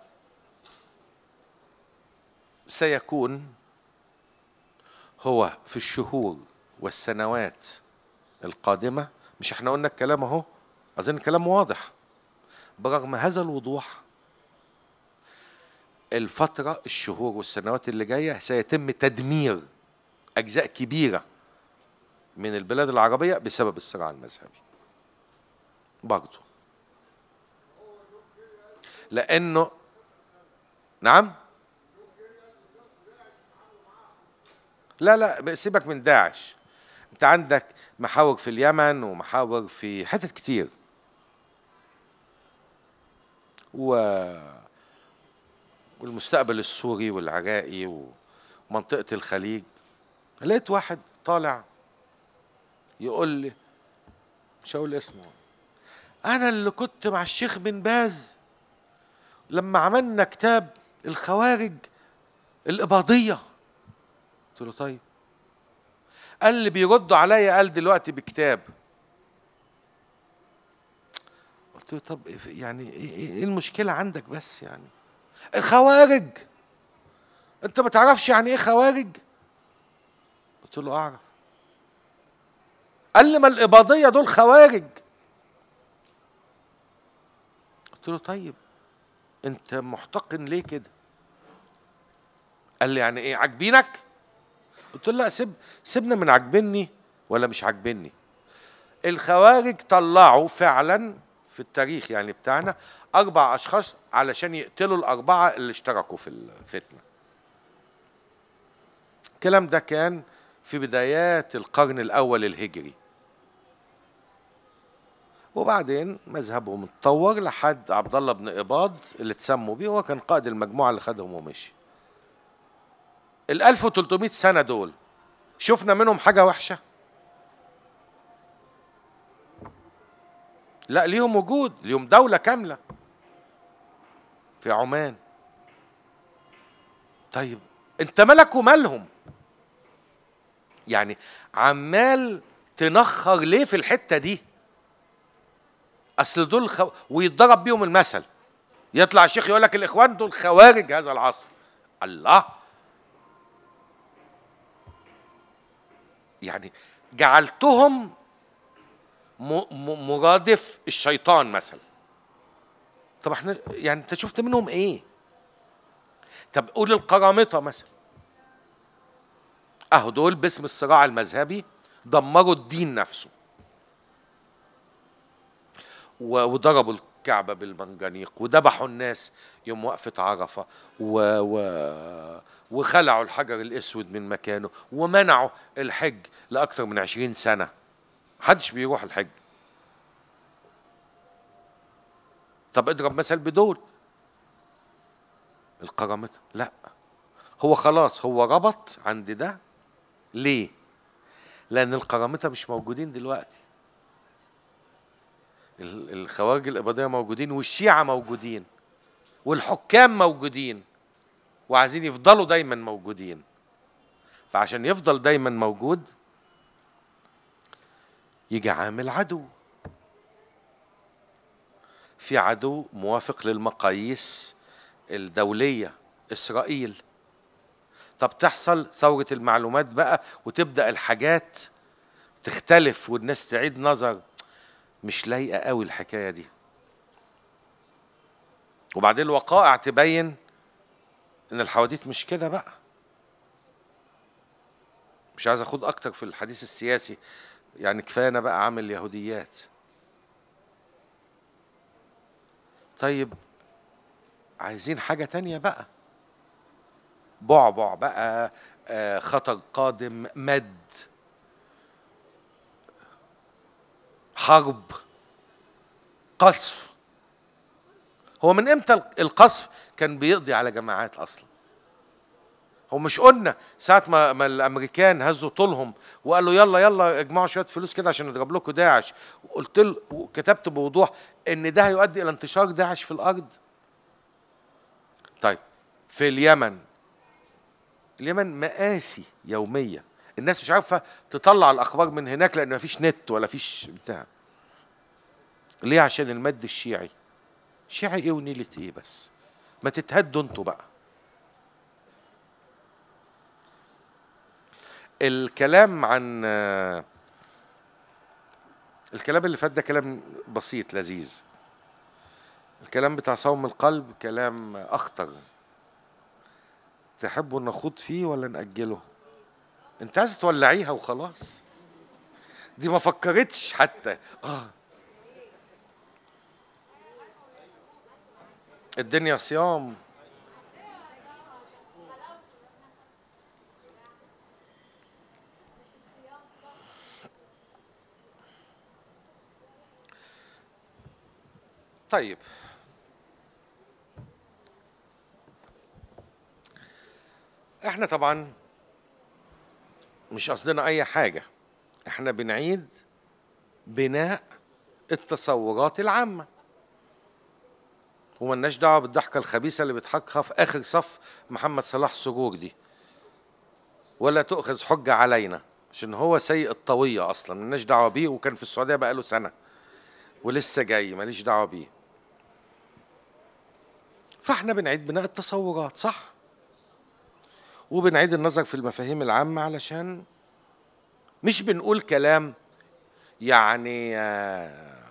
سيكون هو في الشهور والسنوات القادمة مش احنا قلنا الكلام اهو أظن الكلام واضح برغم هذا الوضوح الفترة الشهور والسنوات اللي جاية سيتم تدمير أجزاء كبيرة من البلاد العربية بسبب الصراع المذهبي برضو لأنه نعم لا لا سيبك من داعش انت عندك محاور في اليمن ومحاور في حتت كتير و والمستقبل السوري والعراقي ومنطقة الخليج لقيت واحد طالع يقول لي مش هقول اسمه أنا اللي كنت مع الشيخ بن باز لما عملنا كتاب الخوارج الإباضية قلت له طيب قال لي بيردوا عليا قال دلوقتي بكتاب قلت له طب إيه يعني إيه،, ايه المشكلة عندك بس يعني الخوارج انت ما تعرفش يعني ايه خوارج قلت له اعرف قال لي ما الاباضيه دول خوارج قلت له طيب انت محتقن ليه كده قال لي يعني ايه عاجبينك قلت له لا سيب سيبنا من عاجبني ولا مش عاجبني الخوارج طلعوا فعلا في التاريخ يعني بتاعنا أربع أشخاص علشان يقتلوا الأربعة اللي اشتركوا في الفتنة الكلام ده كان في بدايات القرن الأول الهجري وبعدين مذهبهم اتطور لحد عبد الله بن إباض اللي اتسموا بيه هو كان قائد المجموعة اللي خدهم ومشي ال 1300 سنة دول شفنا منهم حاجة وحشة لا ليهم وجود ليهم دولة كاملة في عمان طيب انت ملك ومالهم يعني عمال تنخر ليه في الحته دي اصل دول خو... ويتضرب بيهم المثل يطلع الشيخ يقول لك الاخوان دول خوارج هذا العصر الله يعني جعلتهم مرادف الشيطان مثلا طب احنا يعني انت شفت منهم ايه طب قول القرامطه مثلا اهو دول باسم الصراع المذهبي دمروا الدين نفسه وضربوا الكعبة بالمنجنيق وذبحوا الناس يوم وقفة عرفة و... و... وخلعوا الحجر الأسود من مكانه ومنعوا الحج لأكثر من عشرين سنة محدش بيروح الحج طب اضرب مثل بدول القرامطة لا هو خلاص هو ربط عند ده ليه لأن القرامطة مش موجودين دلوقتي الخوارج الإباضية موجودين والشيعة موجودين والحكام موجودين وعايزين يفضلوا دايما موجودين فعشان يفضل دايما موجود يجي عامل عدو في عدو موافق للمقاييس الدولية إسرائيل طب تحصل ثورة المعلومات بقى وتبدأ الحاجات تختلف والناس تعيد نظر مش لايقة قوي الحكاية دي وبعدين الوقائع تبين ان الحواديت مش كده بقى مش عايز اخوض اكتر في الحديث السياسي يعني كفايه انا بقى عامل يهوديات طيب عايزين حاجة تانية بقى بعبع بقى آه، خطأ قادم مد حرب قصف هو من امتى القصف كان بيقضي على جماعات اصلا هو مش قلنا ساعة ما, ما الأمريكان هزوا طولهم وقالوا يلا يلا اجمعوا شوية فلوس كده عشان نضرب لكم داعش قلت له وكتبت بوضوح إن ده هيؤدي إلى انتشار داعش في الأرض طيب في اليمن اليمن مآسي يومية الناس مش عارفة تطلع الأخبار من هناك لأن مفيش نت ولا فيش بتاع ليه عشان المد الشيعي شيعي ايه ونيلة ايه بس ما تتهدوا انتوا بقى الكلام عن الكلام اللي فات ده كلام بسيط لذيذ الكلام بتاع صوم القلب كلام أخطر تحبوا نخوض فيه ولا نأجله انت عايز تولعيها وخلاص دي ما فكرتش حتى اه الدنيا صيام طيب احنا طبعا مش قصدنا اي حاجه احنا بنعيد بناء التصورات العامه ومالناش دعوه بالضحكه الخبيثه اللي بيضحكها في اخر صف محمد صلاح سرور دي ولا تؤخذ حجه علينا عشان هو سيء الطويه اصلا مالناش دعوه بيه وكان في السعوديه بقاله سنه ولسه جاي ماليش دعوه بيه فاحنا بنعيد بناء التصورات صح وبنعيد النظر في المفاهيم العامة علشان مش بنقول كلام يعني آه،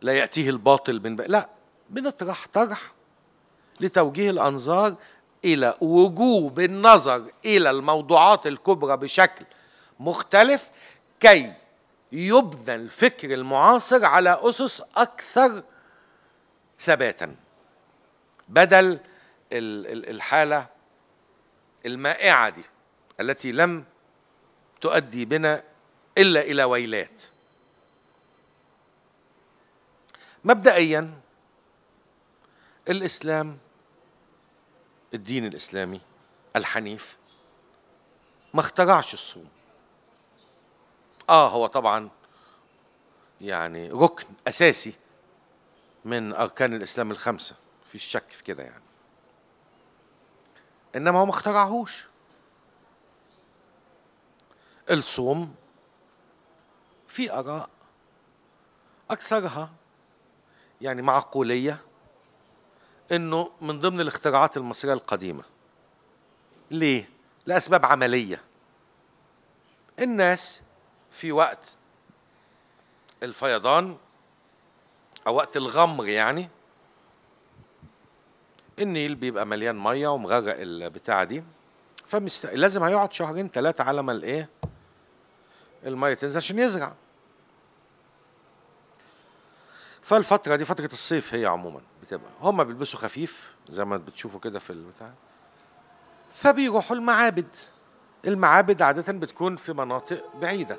لا يأتيه الباطل من بقى. لا بنطرح طرح لتوجيه الأنظار إلى وجوب النظر إلى الموضوعات الكبرى بشكل مختلف كي يبنى الفكر المعاصر على أسس أكثر ثباتا بدل الحالة المائعة دي التي لم تؤدي بنا إلا إلى ويلات مبدئيا الإسلام الدين الإسلامي الحنيف ما اخترعش الصوم آه هو طبعا يعني ركن أساسي من أركان الإسلام الخمسة مفيش شك في كده يعني إنما هو ما اخترعهوش الصوم في آراء أكثرها يعني معقولية إنه من ضمن الاختراعات المصرية القديمة ليه؟ لأسباب عملية الناس في وقت الفيضان أو وقت الغمر يعني النيل بيبقى مليان مية ومغرق البتاعة دي فمست... لازم هيقعد شهرين ثلاثة على ما الإيه المية تنزل عشان يزرع فالفترة دي فترة الصيف هي عموما بتبقى هما بيلبسوا خفيف زي ما بتشوفوا كده في البتاع فبيروحوا المعابد المعابد عادة بتكون في مناطق بعيدة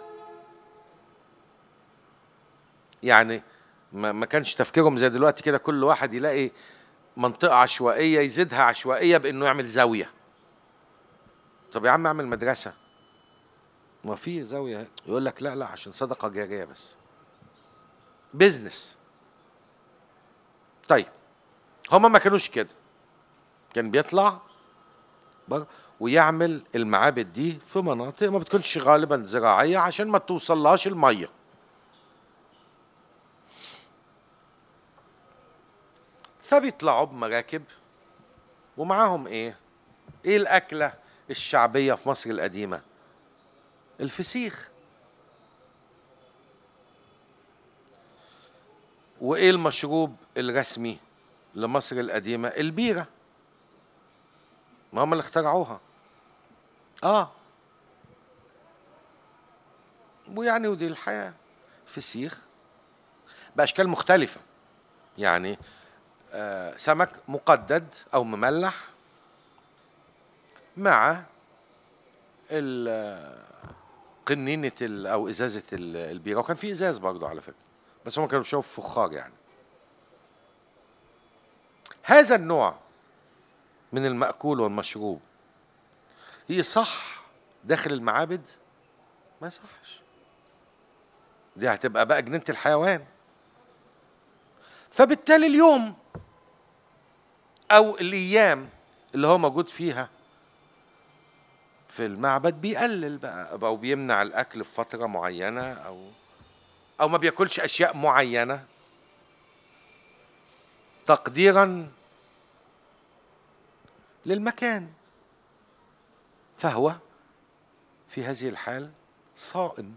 يعني ما كانش تفكيرهم زي دلوقتي كده كل واحد يلاقي منطقة عشوائية يزيدها عشوائية بإنه يعمل زاوية طب يا عم اعمل مدرسة ما في زاوية يقول لك لا لا عشان صدقة جارية بس بيزنس طيب هما ما كانوش كده كان بيطلع بره ويعمل المعابد دي في مناطق ما بتكونش غالبا زراعية عشان ما توصلهاش المية فبيطلعوا بمراكب ومعاهم ايه ايه الاكله الشعبيه في مصر القديمه الفسيخ وايه المشروب الرسمي لمصر القديمه البيره ما هم اللي اخترعوها اه ويعني ودي الحياه فسيخ باشكال مختلفه يعني آه، سمك مقدد أو مملح مع قنينة أو إزازة البيرة وكان في إزاز برضه على فكرة بس هم كانوا بيشربوا فخار يعني هذا النوع من المأكول والمشروب يصح داخل المعابد ما يصحش دي هتبقى بقى جنينة الحيوان فبالتالي اليوم أو الأيام اللي هو موجود فيها في المعبد بيقلل بقى أو بيمنع الأكل في فترة معينة أو أو ما بياكلش أشياء معينة تقديرا للمكان فهو في هذه الحال صائم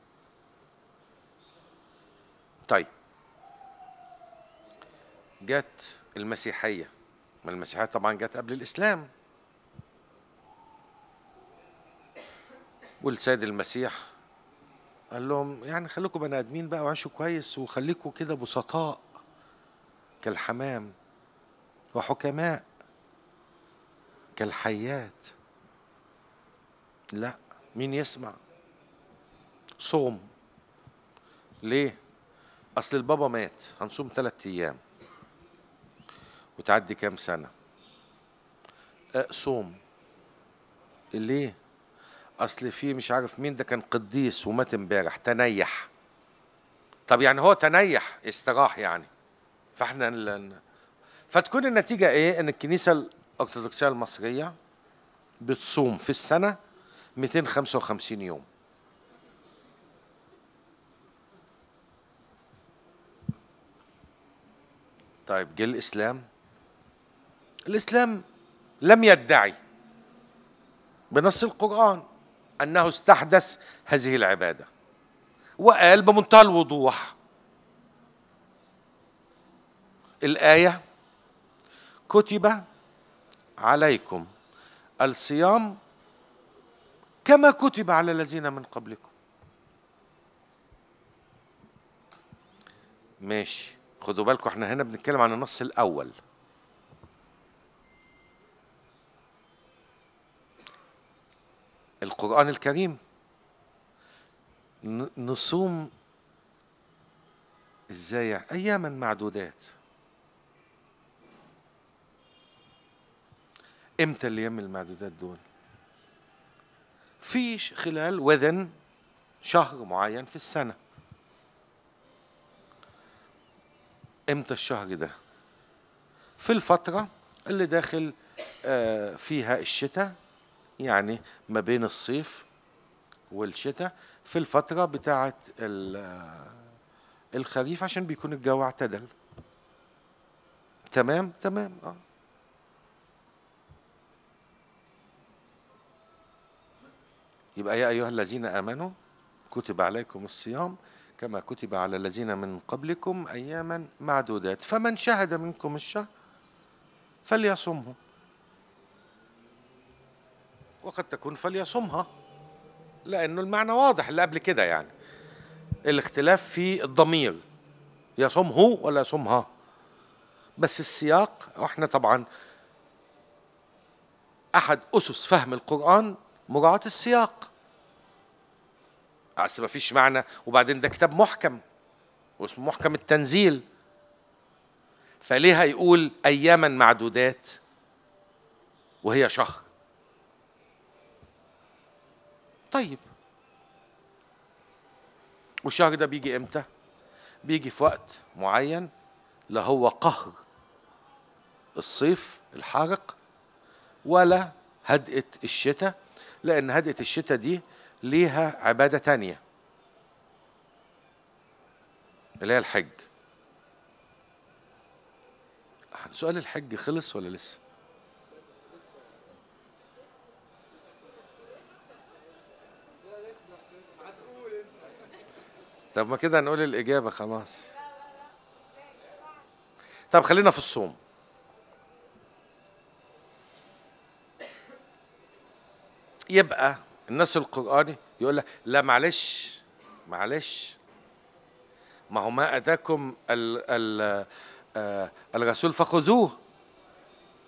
طيب جت المسيحيه ما المسيحية طبعا جت قبل الإسلام والسيد المسيح قال لهم يعني خليكم بني آدمين بقى وعيشوا كويس وخليكم كده بسطاء كالحمام وحكماء كالحيات لا مين يسمع صوم ليه أصل البابا مات هنصوم ثلاثة أيام وتعدي كام سنة أه، صوم ليه اصل في مش عارف مين ده كان قديس ومات امبارح تنيح طب يعني هو تنيح استراح يعني فاحنا لن... فتكون النتيجه ايه ان الكنيسه الارثوذكسيه المصريه بتصوم في السنه 255 يوم طيب جه الاسلام الإسلام لم يدعي بنص القرآن أنه استحدث هذه العبادة وقال بمنتهى الوضوح الآية كتب عليكم الصيام كما كتب على الذين من قبلكم ماشي خدوا بالكم احنا هنا بنتكلم عن النص الأول القرآن الكريم نصوم ازاي يعني؟ اياما معدودات امتى الايام المعدودات دول في خلال وذن شهر معين في السنه امتى الشهر ده في الفتره اللي داخل آه، فيها الشتاء يعني ما بين الصيف والشتاء في الفترة بتاعة الخريف عشان بيكون الجو اعتدل تمام تمام اه يبقى يا أيها الذين آمنوا كتب عليكم الصيام كما كتب على الذين من قبلكم أياما معدودات فمن شهد منكم الشهر فليصمه وقد تكون فليصمها لأنه المعنى واضح اللي قبل كده يعني الاختلاف في الضمير يصمه ولا يصمها بس السياق احنا طبعا احد اسس فهم القران مراعاه السياق اصل ما فيش معنى وبعدين ده كتاب محكم واسمه محكم التنزيل فليه هيقول اياما معدودات وهي شهر طيب والشهر ده بيجي امتى بيجي في وقت معين لا هو قهر الصيف الحارق ولا هدئة الشتاء لأن هدئة الشتاء دي ليها عبادة تانية اللي هي الحج سؤال الحج خلص ولا لسه؟ طب ما كده هنقول الإجابة خلاص طب خلينا في الصوم يبقى الناس القرآني يقول لك لا معلش معلش ما هو ما أتاكم ال ال آه، الرسول فخذوه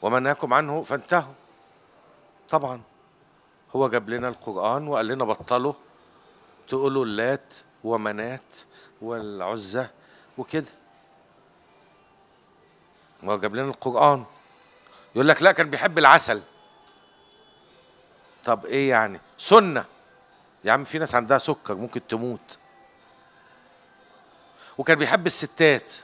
وما نهاكم عنه فانتهوا طبعا هو جاب لنا القرآن وقال لنا بطلوا تقولوا اللات ومنات والعزة وكده ما جاب لنا القرآن يقول لك لا كان بيحب العسل طب ايه يعني سنة يا عم في ناس عندها سكر ممكن تموت وكان بيحب الستات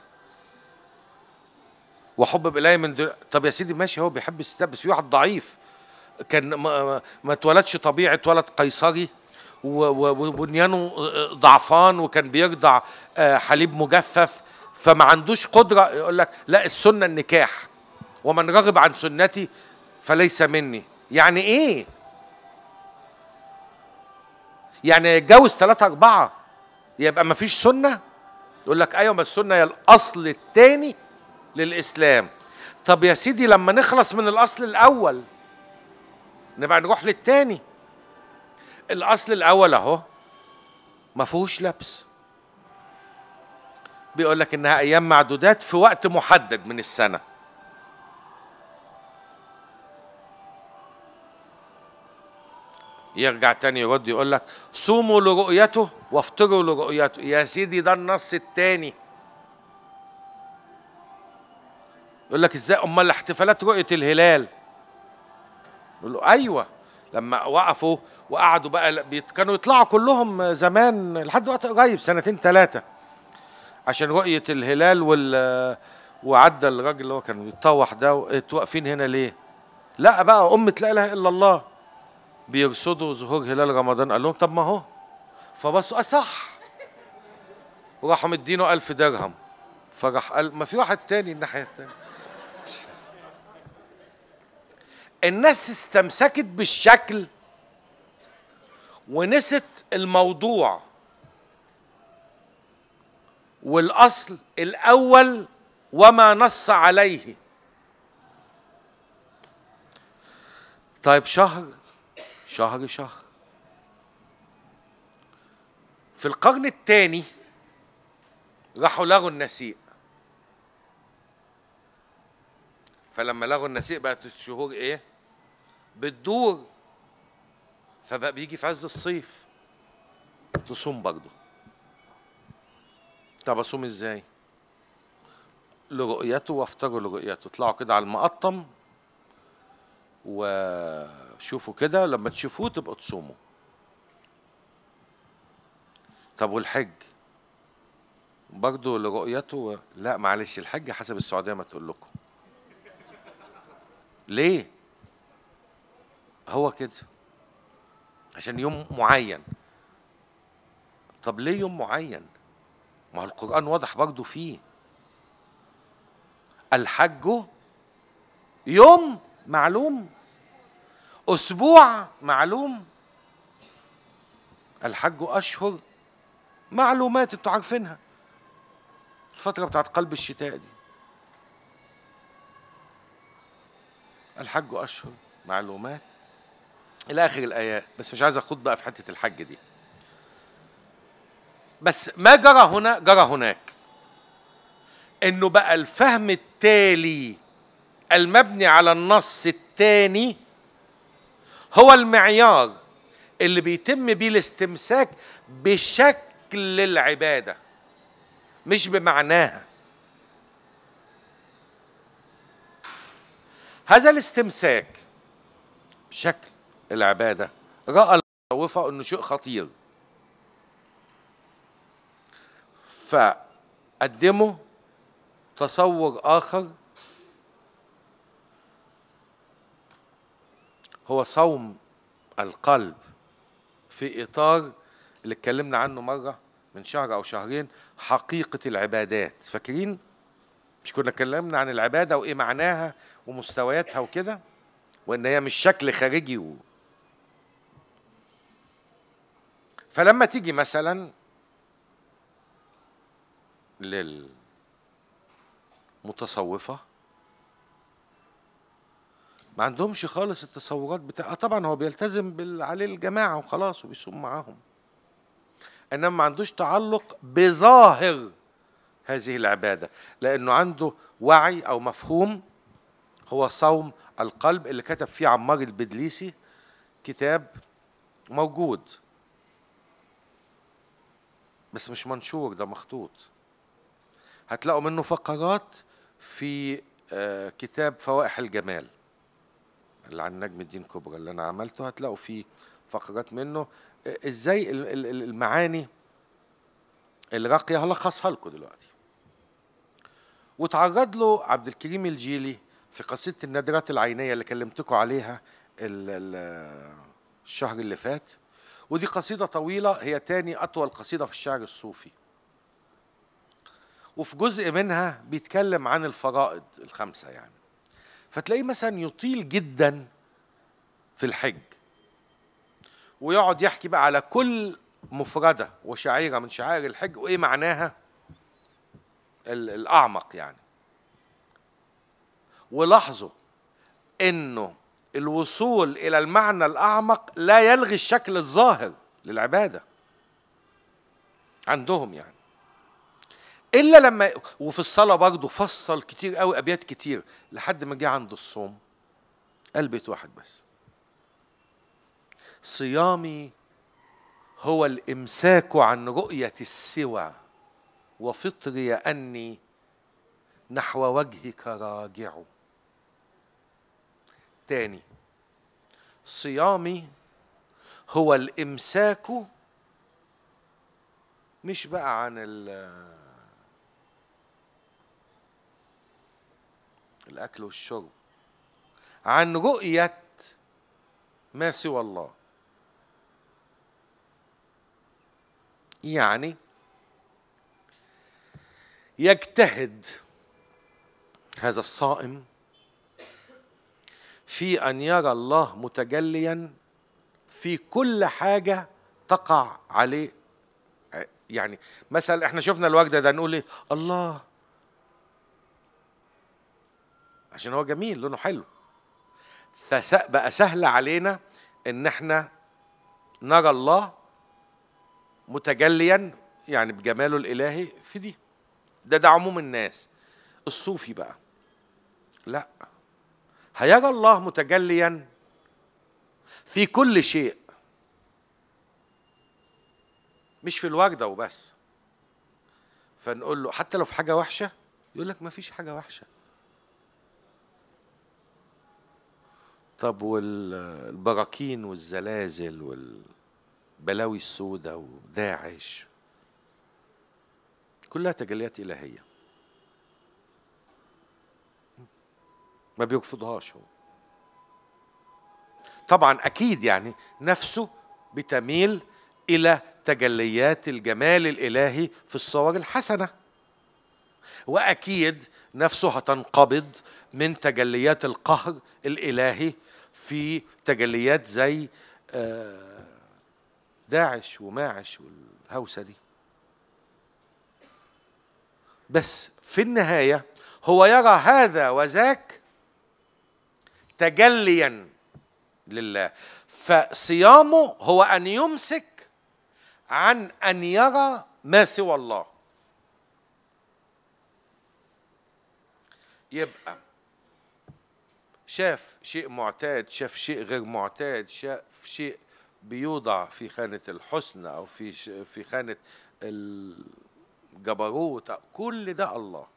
وحبب الي من دل... طب يا سيدي ماشي هو بيحب الستات بس في واحد ضعيف كان ما, ما اتولدش طبيعي اتولد قيصري وبنيانه آه، آه، ضعفان وكان بيرضع آه، حليب مجفف فما عندوش قدرة يقول لك لا السنة النكاح ومن رغب عن سنتي فليس مني يعني ايه يعني يتجوز ثلاثة أربعة يبقى ما فيش سنة يقول لك أيوة ما السنة هي الأصل الثاني للإسلام طب يا سيدي لما نخلص من الأصل الأول نبقى نروح للتاني الأصل الأول أهو ما فيهوش لبس بيقول لك إنها أيام معدودات في وقت محدد من السنة يرجع تاني يرد يقول لك صوموا لرؤيته وافطروا لرؤيته يا سيدي ده النص التاني يقول لك ازاي امال احتفالات رؤيه الهلال يقول له ايوه لما وقفوا وقعدوا بقى كانوا يطلعوا كلهم زمان لحد وقت قريب سنتين ثلاثه عشان رؤيه الهلال وال وعدى الراجل اللي هو كان بيتطوح ده انتوا واقفين هنا ليه؟ لا بقى امه لا اله الا الله بيرصدوا ظهور هلال رمضان قال لهم طب ما هو فبصوا اه صح راحوا مدينه 1000 درهم فراح قال ما في واحد تاني الناحيه التانيه الناس استمسكت بالشكل ونست الموضوع والاصل الاول وما نص عليه طيب شهر شهر شهر في القرن الثاني راحوا لغوا النسيء فلما لغوا النسيء بقت الشهور ايه بتدور فبقى بيجي في عز الصيف تصوم برضه طب اصوم ازاي لرؤيته وافطروا لرؤيته اطلعوا كده على المقطم وشوفوا كده لما تشوفوه تبقوا تصوموا طب والحج برضه لرؤيته لا معلش الحج حسب السعوديه ما تقول لكم ليه هو كده عشان يوم معين طب ليه يوم معين ما القرآن واضح برضه فيه الحج يوم معلوم أسبوع معلوم الحج أشهر معلومات انتوا عارفينها الفترة بتاعت قلب الشتاء دي الحج أشهر معلومات الى اخر الايات بس مش عايز اخوض بقى في حته الحج دي بس ما جرى هنا جرى هناك انه بقى الفهم التالي المبني على النص التاني هو المعيار اللي بيتم بيه الاستمساك بشكل العباده مش بمعناها هذا الاستمساك بشكل العبادة رأى المتصوفة أنه شيء خطير فقدموا تصور آخر هو صوم القلب في إطار اللي اتكلمنا عنه مرة من شهر أو شهرين حقيقة العبادات فاكرين؟ مش كنا اتكلمنا عن العبادة وإيه معناها ومستوياتها وكده؟ وإن هي مش شكل خارجي و... فلما تيجي مثلا للمتصوفة ما عندهمش خالص التصورات بتاع آه طبعا هو بيلتزم بال... عليه الجماعة وخلاص وبيصوم معاهم انما ما عندوش تعلق بظاهر هذه العباده لانه عنده وعي او مفهوم هو صوم القلب اللي كتب فيه عمار البدليسي كتاب موجود بس مش منشور ده مخطوط هتلاقوا منه فقرات في آه، كتاب فوائح الجمال اللي عن نجم الدين كبرى اللي انا عملته هتلاقوا فيه فقرات منه آه، ازاي المعاني الراقيه هلخصها لكم دلوقتي وتعرض له عبد الكريم الجيلي في قصيده النادرات العينيه اللي كلمتكم عليها آه، الشهر اللي فات ودي قصيدة طويلة هي تاني أطول قصيدة في الشعر الصوفي وفي جزء منها بيتكلم عن الفرائض الخمسة يعني فتلاقيه مثلا يطيل جدا في الحج ويقعد يحكي بقى على كل مفردة وشعيرة من شعائر الحج وإيه معناها الأعمق يعني ولاحظوا إنه الوصول الى المعنى الاعمق لا يلغي الشكل الظاهر للعباده عندهم يعني الا لما وفي الصلاه برضه فصل كتير قوي ابيات كتير لحد ما جه عند الصوم قال بيت واحد بس صيامي هو الامساك عن رؤيه السوى وفطري اني نحو وجهك راجع الثاني صيامي هو الامساك مش بقى عن الاكل والشرب عن رؤيه ما سوى الله يعني يجتهد هذا الصائم في ان يرى الله متجليا في كل حاجه تقع عليه يعني مثلا احنا شفنا الوجدة ده نقول ايه الله عشان هو جميل لونه حلو فبقى سهل علينا ان احنا نرى الله متجليا يعني بجماله الالهي في دي ده ده عموم الناس الصوفي بقى لا هيجي الله متجليا في كل شيء مش في الوجده وبس فنقول له حتى لو في حاجه وحشه يقول لك ما فيش حاجه وحشه طب والبراكين والزلازل والبلاوي السوداء وداعش كلها تجليات الهيه ما بيرفضهاش هو طبعا اكيد يعني نفسه بتميل الى تجليات الجمال الالهي في الصور الحسنه واكيد نفسه هتنقبض من تجليات القهر الالهي في تجليات زي آه، داعش وماعش والهوسه دي بس في النهايه هو يرى هذا وذاك تجليا لله فصيامه هو ان يمسك عن ان يرى ما سوى الله يبقى شاف شيء معتاد شاف شيء غير معتاد شاف شيء بيوضع في خانة الحسن أو في في خانة الجبروت كل ده الله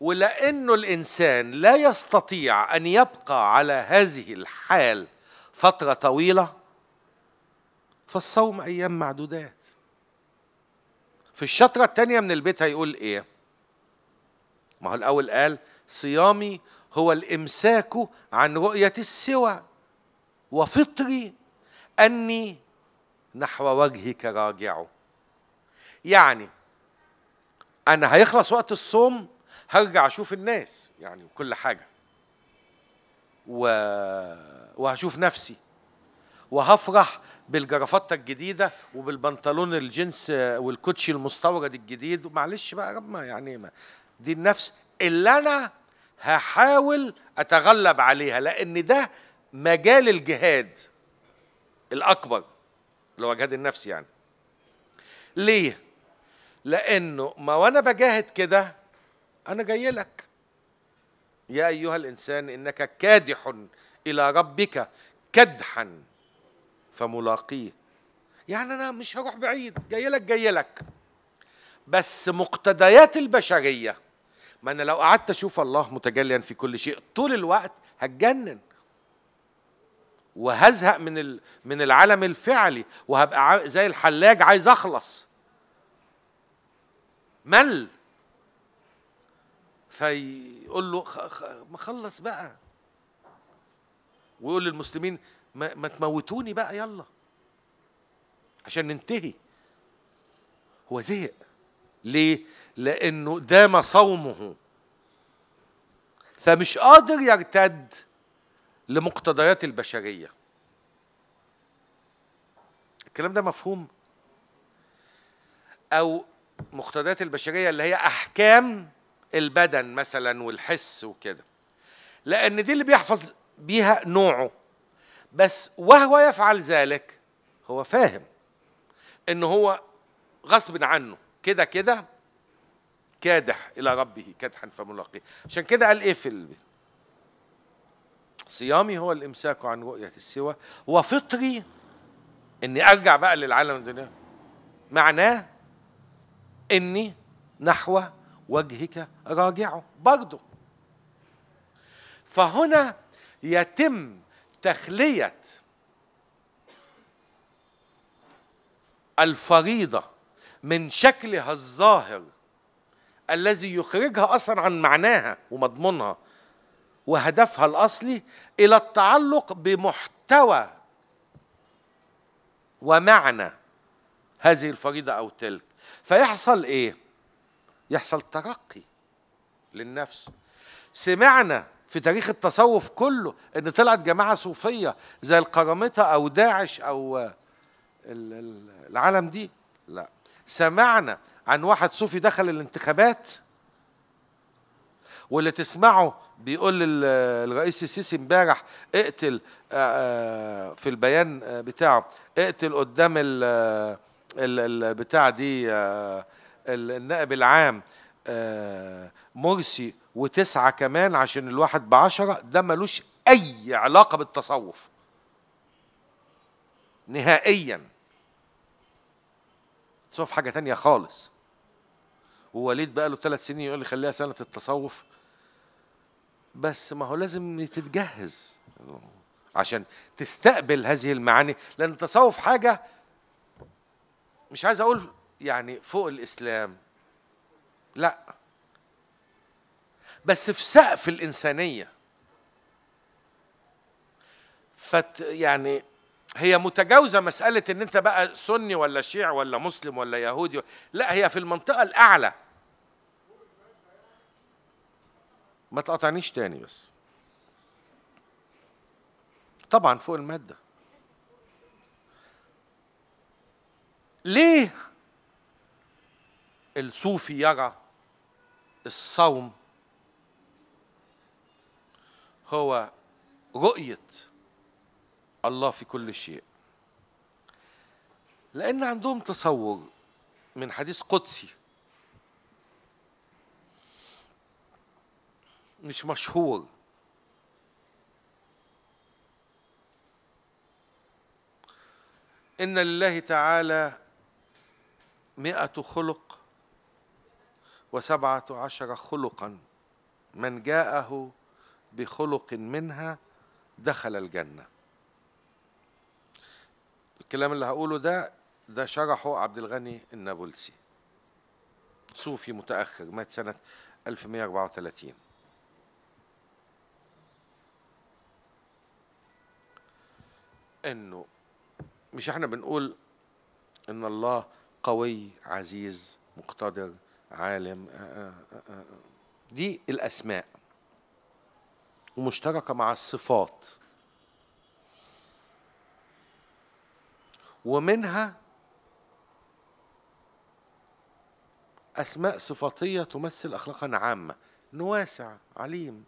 ولأنه الإنسان لا يستطيع أن يبقى على هذه الحال فترة طويلة فالصوم أيام معدودات في الشطرة الثانية من البيت هيقول إيه ما هو الأول قال صيامي هو الإمساك عن رؤية السوى وفطري أني نحو وجهك راجع يعني أنا هيخلص وقت الصوم هرجع اشوف الناس يعني وكل حاجه و... وهشوف نفسي وهفرح بالجرافته الجديده وبالبنطلون الجنس والكوتشي المستورد الجديد معلش بقى يا رب ما يعني ما دي النفس اللي انا هحاول اتغلب عليها لان ده مجال الجهاد الاكبر اللي هو جهاد النفس يعني ليه لانه ما وانا بجاهد كده أنا جاي لك يا أيها الإنسان إنك كادح إلى ربك كدحا فملاقيه يعني أنا مش هروح بعيد جاي لك جاي لك بس مقتضيات البشرية ما أنا لو قعدت أشوف الله متجليا في كل شيء طول الوقت هتجنن وهزهق من من العالم الفعلي وهبقى زي الحلاج عايز اخلص مل فيقول له ما خلص بقى ويقول للمسلمين ما, ما تموتوني بقى يلا عشان ننتهي هو زهق ليه لانه دام صومه فمش قادر يرتد لمقتضيات البشريه الكلام ده مفهوم او مقتضيات البشريه اللي هي احكام البدن مثلا والحس وكده لأن دي اللي بيحفظ بيها نوعه بس وهو يفعل ذلك هو فاهم ان هو غصب عنه كده كده كادح الى ربه كدحا فملاقيه عشان كده قال ايه في البيت صيامي هو الامساك عن رؤيه السوى وفطري اني ارجع بقى للعالم الدنيا معناه اني نحو وجهك راجعه برضه فهنا يتم تخلية الفريضة من شكلها الظاهر الذي يخرجها أصلا عن معناها ومضمونها وهدفها الأصلي إلى التعلق بمحتوى ومعنى هذه الفريضة أو تلك فيحصل إيه؟ يحصل ترقي للنفس سمعنا في تاريخ التصوف كله ان طلعت جماعه صوفيه زي القرامطه او داعش او العالم دي لا سمعنا عن واحد صوفي دخل الانتخابات واللي تسمعه بيقول للرئيس السيسي امبارح اقتل في البيان بتاعه اقتل قدام البتاع دي النائب العام آه، مرسي وتسعة كمان عشان الواحد بعشرة ده ملوش أي علاقة بالتصوف نهائيا التصوف حاجة تانية خالص ووليد بقى له ثلاث سنين يقول لي خليها سنة التصوف بس ما هو لازم تتجهز عشان تستقبل هذه المعاني لأن التصوف حاجة مش عايز أقول يعني فوق الإسلام لا بس في سقف الإنسانية فت يعني هي متجاوزة مسألة إن أنت بقى سني ولا شيعي ولا مسلم ولا يهودي لا هي في المنطقة الأعلى ما تقاطعنيش تاني بس طبعا فوق المادة ليه الصوفي يرى الصوم هو رؤية الله في كل شيء لأن عندهم تصور من حديث قدسي مش مشهور إن لله تعالى مئة خلق وسبعة عشر خلقا من جاءه بخلق منها دخل الجنة الكلام اللي هقوله ده ده شرحه عبد الغني النابلسي صوفي متأخر مات سنة 1134 انه مش احنا بنقول ان الله قوي عزيز مقتدر عالم آه، آه، آه، دي الأسماء ومشتركة مع الصفات ومنها أسماء صفاتية تمثل أخلاقا عامة نواسع واسع عليم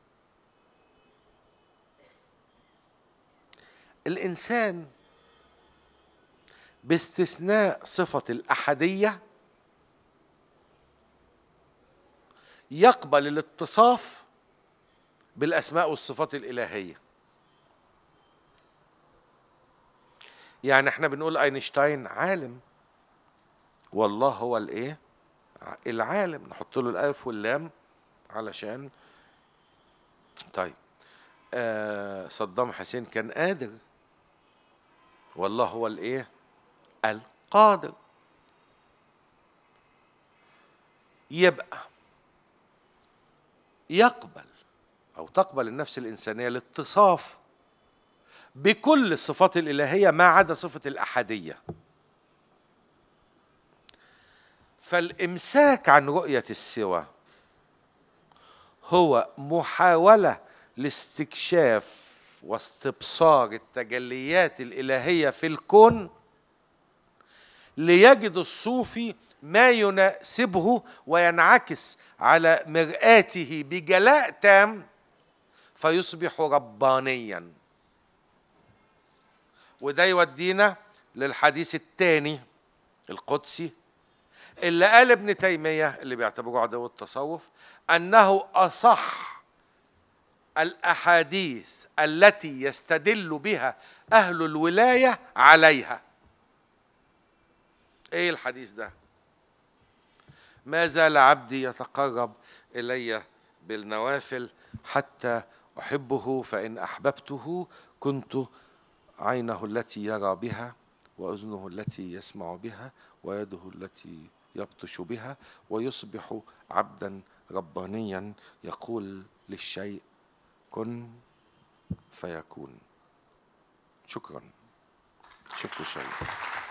الإنسان باستثناء صفة الأحدية يقبل الاتصاف بالاسماء والصفات الالهيه يعني احنا بنقول اينشتاين عالم والله هو الايه العالم نحط له الالف واللام علشان طيب آه صدام حسين كان قادر والله هو الايه القادر يبقى يقبل أو تقبل النفس الإنسانية الاتصاف بكل الصفات الإلهية ما عدا صفة الأحدية فالإمساك عن رؤية السوى هو محاولة لاستكشاف واستبصار التجليات الإلهية في الكون ليجد الصوفي ما يناسبه وينعكس على مرآته بجلاء تام فيصبح ربانيا وده يودينا للحديث الثاني القدسي اللي قال ابن تيمية اللي بيعتبروه عدو التصوف أنه أصح الأحاديث التي يستدل بها أهل الولاية عليها إيه الحديث ده؟ ما زال عبدي يتقرب الي بالنوافل حتى احبه فان احببته كنت عينه التي يرى بها واذنه التي يسمع بها ويده التي يبطش بها ويصبح عبدا ربانيا يقول للشيء كن فيكون شكرا شكرا شيء